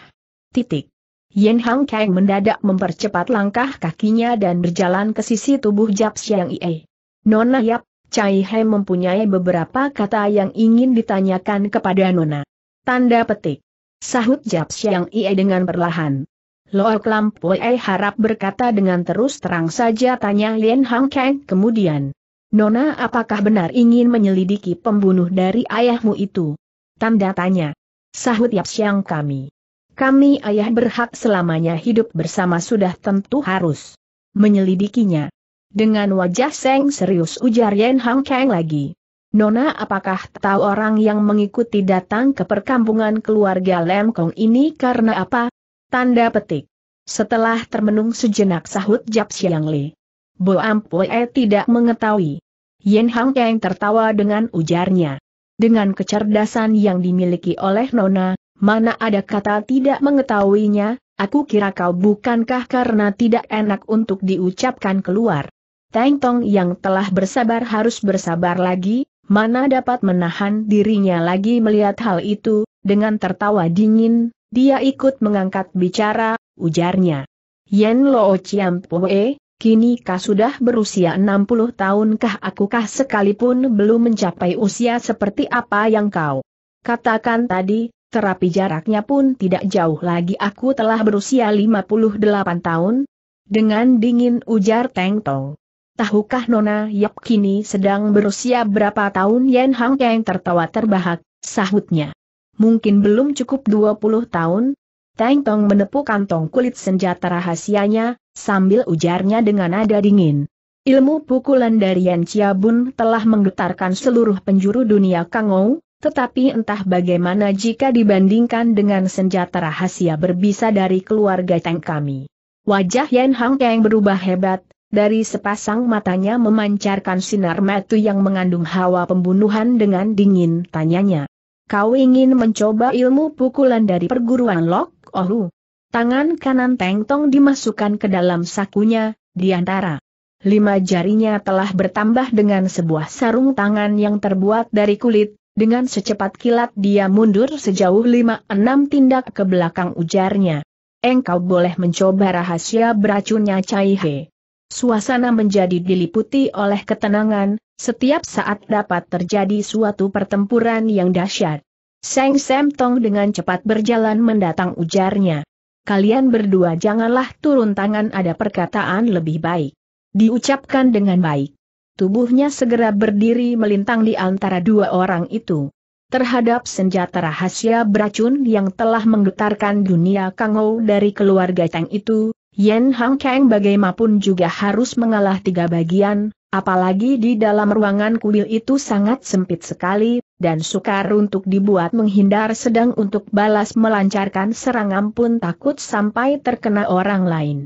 Titik. Yen Hang Kang mendadak mempercepat langkah kakinya dan berjalan ke sisi tubuh Jap Siang Ie. Nona Yap, Cai He mempunyai beberapa kata yang ingin ditanyakan kepada Nona. Tanda petik. Sahut Jap Siang Ie dengan perlahan. Loak Lam Pue harap berkata dengan terus terang saja tanya Lien Hang Kang kemudian. Nona apakah benar ingin menyelidiki pembunuh dari ayahmu itu? Tanda tanya. Sahut Yap Siang kami. Kami ayah berhak selamanya hidup bersama sudah tentu harus menyelidikinya. Dengan wajah seng serius ujar Yen Hang Kang lagi. Nona apakah tahu orang yang mengikuti datang ke perkampungan keluarga Lem Kong ini karena apa? Tanda petik. Setelah termenung sejenak sahut Jap Siang Li. Bo Ampue tidak mengetahui. Yen Hang Kang tertawa dengan ujarnya. Dengan kecerdasan yang dimiliki oleh Nona, mana ada kata tidak mengetahuinya, aku kira kau bukankah karena tidak enak untuk diucapkan keluar. Tang Tong yang telah bersabar harus bersabar lagi, mana dapat menahan dirinya lagi melihat hal itu, dengan tertawa dingin, dia ikut mengangkat bicara, ujarnya. Yen Lo Chiam Pue, kini kah sudah berusia 60 tahun kah aku kah sekalipun belum mencapai usia seperti apa yang kau katakan tadi, terapi jaraknya pun tidak jauh lagi aku telah berusia 58 tahun, dengan dingin ujar Teng Tong. Tahukah Nona Yap kini sedang berusia berapa tahun Yan Hang Kang tertawa terbahak, sahutnya. Mungkin belum cukup 20 tahun? Tang Tong menepuk kantong kulit senjata rahasianya, sambil ujarnya dengan nada dingin. Ilmu pukulan dari Yan Bun telah menggetarkan seluruh penjuru dunia Kangou, tetapi entah bagaimana jika dibandingkan dengan senjata rahasia berbisa dari keluarga Tang kami. Wajah Yan Hang Kang berubah hebat, dari sepasang matanya memancarkan sinar metu yang mengandung hawa pembunuhan dengan dingin tanyanya. Kau ingin mencoba ilmu pukulan dari perguruan Lok Ohu? Tangan kanan Teng Tong dimasukkan ke dalam sakunya, di antara lima jarinya telah bertambah dengan sebuah sarung tangan yang terbuat dari kulit, dengan secepat kilat dia mundur sejauh lima enam tindak ke belakang ujarnya. Engkau boleh mencoba rahasia beracunnya Cai He. Suasana menjadi diliputi oleh ketenangan, setiap saat dapat terjadi suatu pertempuran yang dahsyat. Seng Sem Tong dengan cepat berjalan mendatang ujarnya. Kalian berdua janganlah turun tangan ada perkataan lebih baik. Diucapkan dengan baik. Tubuhnya segera berdiri melintang di antara dua orang itu. Terhadap senjata rahasia beracun yang telah menggetarkan dunia Kangou dari keluarga Tang itu, Yen Hang Kang bagaimanapun juga harus mengalah tiga bagian, apalagi di dalam ruangan kuil itu sangat sempit sekali, dan sukar untuk dibuat menghindar sedang untuk balas melancarkan serangan pun takut sampai terkena orang lain.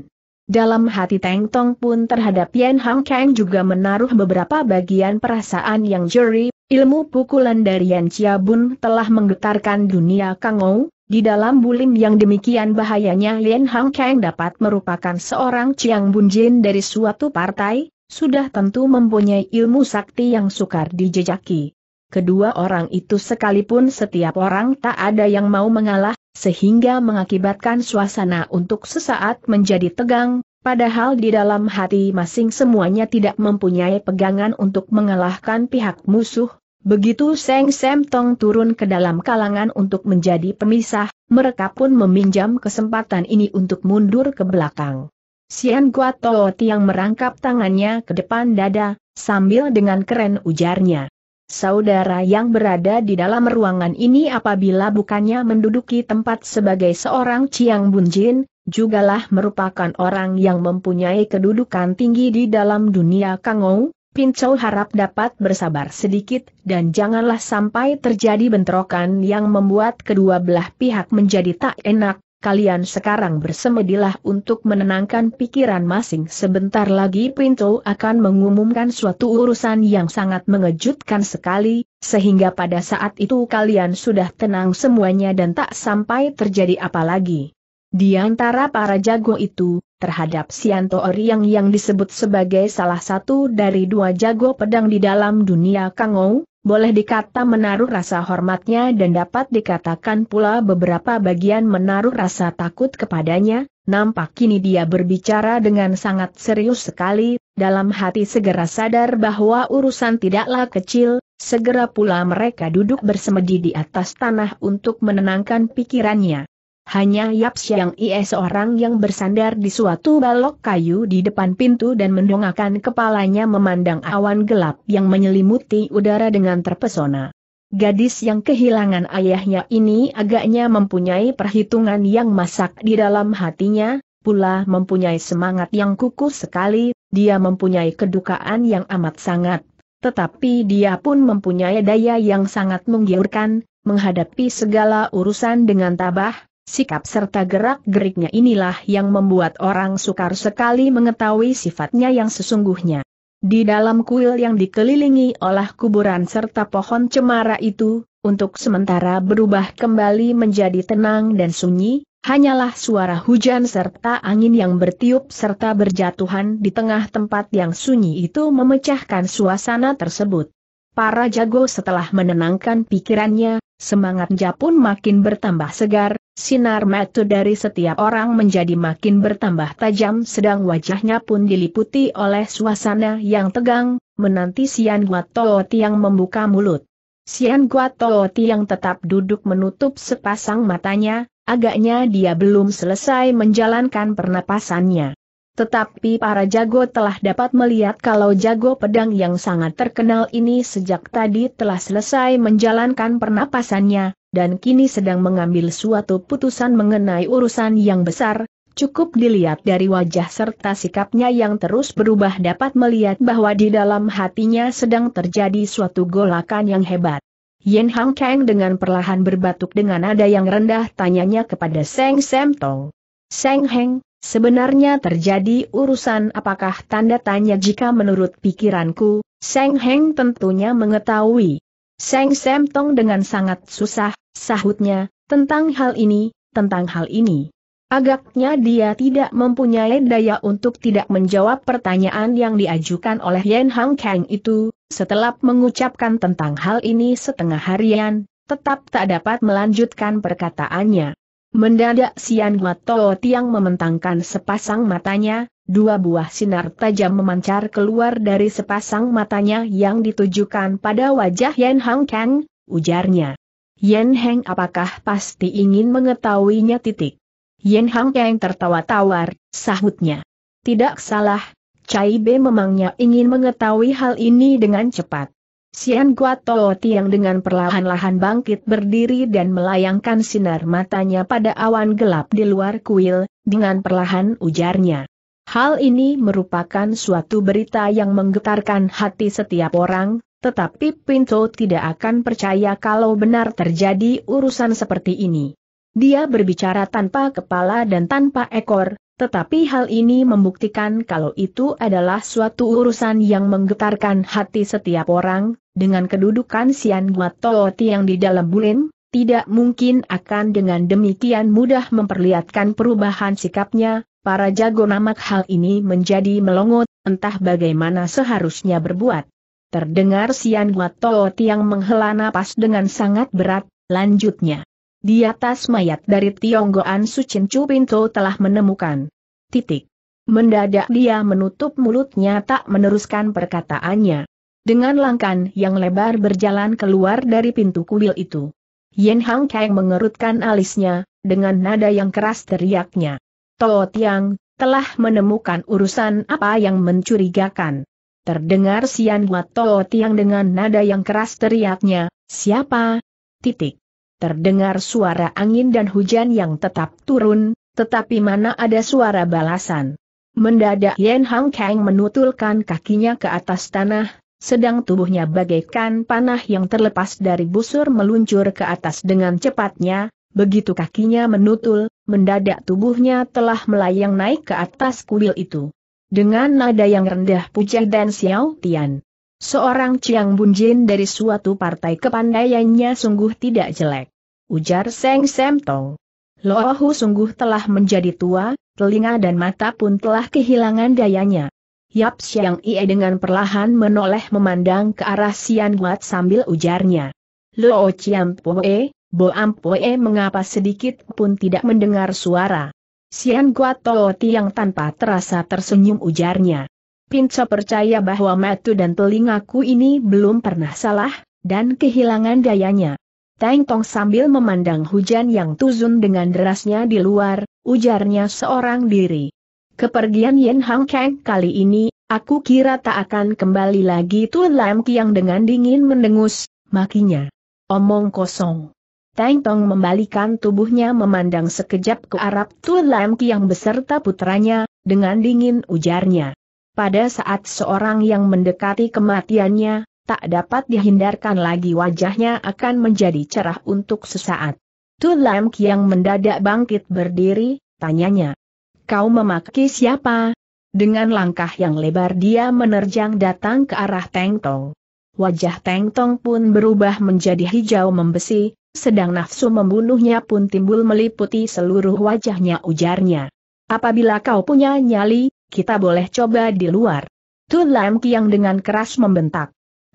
Dalam hati Teng Tong pun terhadap Yen Hang Kang juga menaruh beberapa bagian perasaan yang jeri, ilmu pukulan dari Yan Chia Bun telah menggetarkan dunia Kangou, di dalam bulim yang demikian bahayanya Lien Hang Kang dapat merupakan seorang Chiang Jin dari suatu partai, sudah tentu mempunyai ilmu sakti yang sukar dijejaki. Kedua orang itu sekalipun setiap orang tak ada yang mau mengalah, sehingga mengakibatkan suasana untuk sesaat menjadi tegang, padahal di dalam hati masing semuanya tidak mempunyai pegangan untuk mengalahkan pihak musuh, Begitu Seng Sem Tong turun ke dalam kalangan untuk menjadi pemisah, mereka pun meminjam kesempatan ini untuk mundur ke belakang. Sian Toh Tiang merangkap tangannya ke depan dada, sambil dengan keren ujarnya. Saudara yang berada di dalam ruangan ini apabila bukannya menduduki tempat sebagai seorang Chiang Bunjin, jugalah merupakan orang yang mempunyai kedudukan tinggi di dalam dunia Kangou, Pincau harap dapat bersabar sedikit, dan janganlah sampai terjadi bentrokan yang membuat kedua belah pihak menjadi tak enak, kalian sekarang bersemedilah untuk menenangkan pikiran masing sebentar lagi Pinto akan mengumumkan suatu urusan yang sangat mengejutkan sekali, sehingga pada saat itu kalian sudah tenang semuanya dan tak sampai terjadi apa lagi. Di antara para jago itu, terhadap Sianto Oriang yang disebut sebagai salah satu dari dua jago pedang di dalam dunia Kangou, boleh dikata menaruh rasa hormatnya dan dapat dikatakan pula beberapa bagian menaruh rasa takut kepadanya, nampak kini dia berbicara dengan sangat serius sekali, dalam hati segera sadar bahwa urusan tidaklah kecil, segera pula mereka duduk bersemedi di atas tanah untuk menenangkan pikirannya. Hanya Yap Siang Ie seorang yang bersandar di suatu balok kayu di depan pintu dan mendongakkan kepalanya memandang awan gelap yang menyelimuti udara dengan terpesona. Gadis yang kehilangan ayahnya ini agaknya mempunyai perhitungan yang masak di dalam hatinya, pula mempunyai semangat yang kukuh sekali, dia mempunyai kedukaan yang amat sangat. Tetapi dia pun mempunyai daya yang sangat menggiurkan, menghadapi segala urusan dengan tabah, Sikap serta gerak-geriknya inilah yang membuat orang sukar sekali mengetahui sifatnya yang sesungguhnya. Di dalam kuil yang dikelilingi oleh kuburan serta pohon cemara itu, untuk sementara berubah kembali menjadi tenang dan sunyi, hanyalah suara hujan serta angin yang bertiup serta berjatuhan di tengah tempat yang sunyi itu memecahkan suasana tersebut. Para jago setelah menenangkan pikirannya, Semangatnya pun makin bertambah segar, sinar mata dari setiap orang menjadi makin bertambah tajam sedang wajahnya pun diliputi oleh suasana yang tegang, menanti Sian Guatoti yang membuka mulut. Sian Guatoti yang tetap duduk menutup sepasang matanya, agaknya dia belum selesai menjalankan pernapasannya. Tetapi para jago telah dapat melihat kalau jago pedang yang sangat terkenal ini sejak tadi telah selesai menjalankan pernapasannya, dan kini sedang mengambil suatu putusan mengenai urusan yang besar, cukup dilihat dari wajah serta sikapnya yang terus berubah dapat melihat bahwa di dalam hatinya sedang terjadi suatu golakan yang hebat. Yen Hang Kang dengan perlahan berbatuk dengan nada yang rendah tanyanya kepada Seng Sem Tong. Seng Heng, Sebenarnya terjadi urusan apakah tanda tanya jika menurut pikiranku, Seng Heng tentunya mengetahui. Seng Sem Tong dengan sangat susah, sahutnya, tentang hal ini, tentang hal ini. Agaknya dia tidak mempunyai daya untuk tidak menjawab pertanyaan yang diajukan oleh Yen Hang Kang itu, setelah mengucapkan tentang hal ini setengah harian, tetap tak dapat melanjutkan perkataannya. Mendadak Sian Guato Tiang mementangkan sepasang matanya, dua buah sinar tajam memancar keluar dari sepasang matanya yang ditujukan pada wajah Yan Hang Kang, ujarnya. Yan Heng apakah pasti ingin mengetahuinya titik? Yan Hang Kang tertawa tawar, sahutnya. Tidak salah, Cai Be memangnya ingin mengetahui hal ini dengan cepat. Sian Guo Tiang dengan perlahan-lahan bangkit berdiri dan melayangkan sinar matanya pada awan gelap di luar kuil, dengan perlahan ujarnya. Hal ini merupakan suatu berita yang menggetarkan hati setiap orang, tetapi Pinto tidak akan percaya kalau benar terjadi urusan seperti ini. Dia berbicara tanpa kepala dan tanpa ekor, tetapi hal ini membuktikan kalau itu adalah suatu urusan yang menggetarkan hati setiap orang, dengan kedudukan Sian Guatooti yang di dalam Bulin, tidak mungkin akan dengan demikian mudah memperlihatkan perubahan sikapnya, para jago namak hal ini menjadi melongot, entah bagaimana seharusnya berbuat. Terdengar Sian Guatooti yang menghela napas dengan sangat berat, lanjutnya. Di atas mayat dari Tionggoan Sucin Chu telah menemukan. Titik. Mendadak dia menutup mulutnya tak meneruskan perkataannya. Dengan langkah yang lebar berjalan keluar dari pintu kuil itu. Yen Hang Kang mengerutkan alisnya, dengan nada yang keras teriaknya. Tao Tiang, telah menemukan urusan apa yang mencurigakan. Terdengar Sian Buat Tao Tiang dengan nada yang keras teriaknya, siapa? Titik. Terdengar suara angin dan hujan yang tetap turun, tetapi mana ada suara balasan. Mendadak Yen Hang Kang menutulkan kakinya ke atas tanah, sedang tubuhnya bagaikan panah yang terlepas dari busur meluncur ke atas dengan cepatnya, begitu kakinya menutul, mendadak tubuhnya telah melayang naik ke atas kuil itu. Dengan nada yang rendah puja dan Xiao Tian. Seorang Chiang Bunjin dari suatu partai kepandaiannya sungguh tidak jelek ujar Seng Semtong. Lohu sungguh telah menjadi tua, telinga dan mata pun telah kehilangan dayanya. Yap Siang Ie dengan perlahan menoleh memandang ke arah Sian Guat sambil ujarnya. Lo Chiam Poe, Bo Am Poe mengapa sedikit pun tidak mendengar suara. Sian Guat Toh Tiang tanpa terasa tersenyum ujarnya. Pinco percaya bahwa matu dan telingaku ini belum pernah salah, dan kehilangan dayanya. Tang Tong sambil memandang hujan yang tuzun dengan derasnya di luar, ujarnya seorang diri. Kepergian Yen Hang Kang kali ini, aku kira tak akan kembali lagi Tuan Lam Kiang dengan dingin mendengus, makinya. Omong kosong. Tang Tong membalikan tubuhnya memandang sekejap ke arah Tuan Lam Kiang beserta putranya, dengan dingin ujarnya. Pada saat seorang yang mendekati kematiannya, tak dapat dihindarkan lagi wajahnya akan menjadi cerah untuk sesaat. Tu Lam Kiang mendadak bangkit berdiri, tanyanya. Kau memaki siapa? Dengan langkah yang lebar dia menerjang datang ke arah Teng Tong. Wajah Teng Tong pun berubah menjadi hijau membesi, sedang nafsu membunuhnya pun timbul meliputi seluruh wajahnya ujarnya. Apabila kau punya nyali, kita boleh coba di luar. Tu Lam Kiang dengan keras membentak.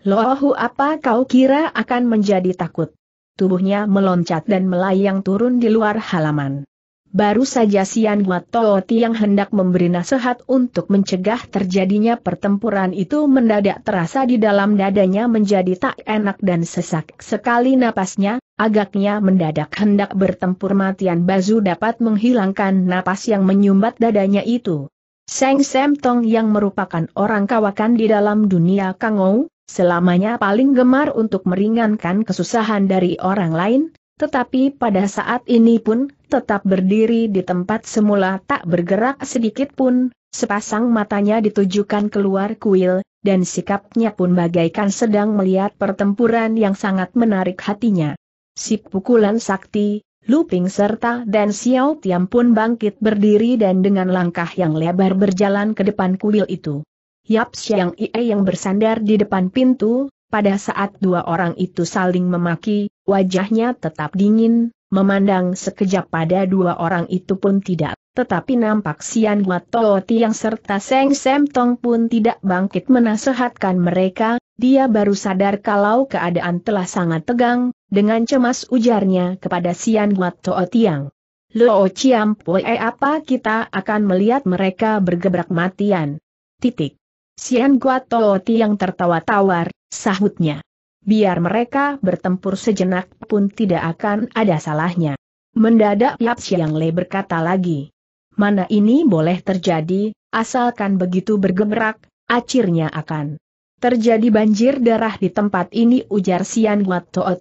Loh, apa kau kira akan menjadi takut? Tubuhnya meloncat dan melayang turun di luar halaman. Baru saja Sian Toh yang hendak memberi nasihat untuk mencegah terjadinya pertempuran itu mendadak terasa di dalam dadanya menjadi tak enak dan sesak sekali napasnya, agaknya mendadak hendak bertempur matian Bazu dapat menghilangkan napas yang menyumbat dadanya itu. Seng Sem Tong yang merupakan orang kawakan di dalam dunia Kangou, Selamanya paling gemar untuk meringankan kesusahan dari orang lain, tetapi pada saat ini pun, tetap berdiri di tempat semula tak bergerak sedikit pun, sepasang matanya ditujukan keluar kuil, dan sikapnya pun bagaikan sedang melihat pertempuran yang sangat menarik hatinya. Si pukulan sakti, Luping serta dan Xiao Tiam pun bangkit berdiri dan dengan langkah yang lebar berjalan ke depan kuil itu. Yap Siang Ie yang bersandar di depan pintu, pada saat dua orang itu saling memaki, wajahnya tetap dingin, memandang sekejap pada dua orang itu pun tidak. Tetapi nampak Sian Guatoo Tiang serta Seng Sem Tong pun tidak bangkit menasehatkan mereka, dia baru sadar kalau keadaan telah sangat tegang, dengan cemas ujarnya kepada Sian Guatoo Tiang. Lo Chiam Pue apa kita akan melihat mereka bergebrak matian? Titik. Sian Guatooti yang tertawa tawar, sahutnya. Biar mereka bertempur sejenak pun tidak akan ada salahnya. Mendadak Yap Siang Le berkata lagi. Mana ini boleh terjadi, asalkan begitu bergemerak, akhirnya akan. Terjadi banjir darah di tempat ini ujar Sian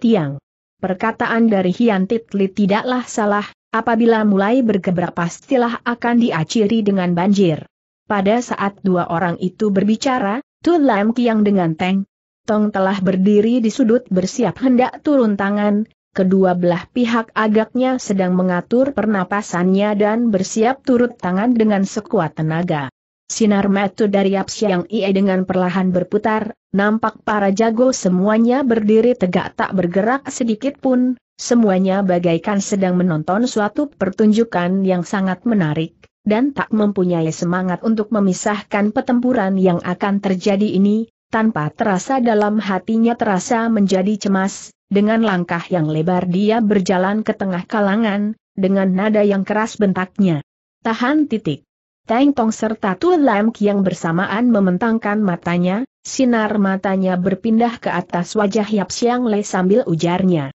yang. Perkataan dari Hian Titli tidaklah salah, apabila mulai bergebrak pastilah akan diaciri dengan banjir. Pada saat dua orang itu berbicara, Tu Lam Kiang dengan Teng Tong telah berdiri di sudut bersiap hendak turun tangan, kedua belah pihak agaknya sedang mengatur pernapasannya dan bersiap turut tangan dengan sekuat tenaga. Sinar metu dari Yang Ie dengan perlahan berputar, nampak para jago semuanya berdiri tegak tak bergerak sedikit pun, semuanya bagaikan sedang menonton suatu pertunjukan yang sangat menarik dan tak mempunyai semangat untuk memisahkan pertempuran yang akan terjadi ini, tanpa terasa dalam hatinya terasa menjadi cemas, dengan langkah yang lebar dia berjalan ke tengah kalangan, dengan nada yang keras bentaknya. Tahan titik. Teng Tong serta Tu Lam yang bersamaan mementangkan matanya, sinar matanya berpindah ke atas wajah Yap Siang Le sambil ujarnya.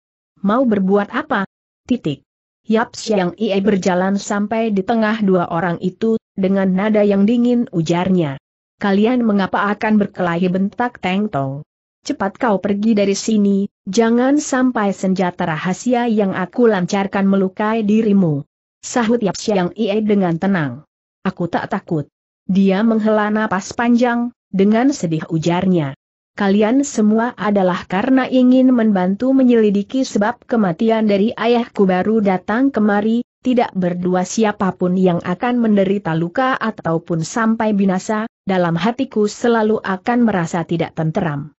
Mau berbuat apa? Titik. Yap Siang Ie berjalan sampai di tengah dua orang itu, dengan nada yang dingin ujarnya. Kalian mengapa akan berkelahi bentak Teng Tong? Cepat kau pergi dari sini, jangan sampai senjata rahasia yang aku lancarkan melukai dirimu. Sahut Yap Siang Ie dengan tenang. Aku tak takut. Dia menghela napas panjang, dengan sedih ujarnya kalian semua adalah karena ingin membantu menyelidiki sebab kematian dari ayahku baru datang kemari, tidak berdua siapapun yang akan menderita luka ataupun sampai binasa, dalam hatiku selalu akan merasa tidak tenteram.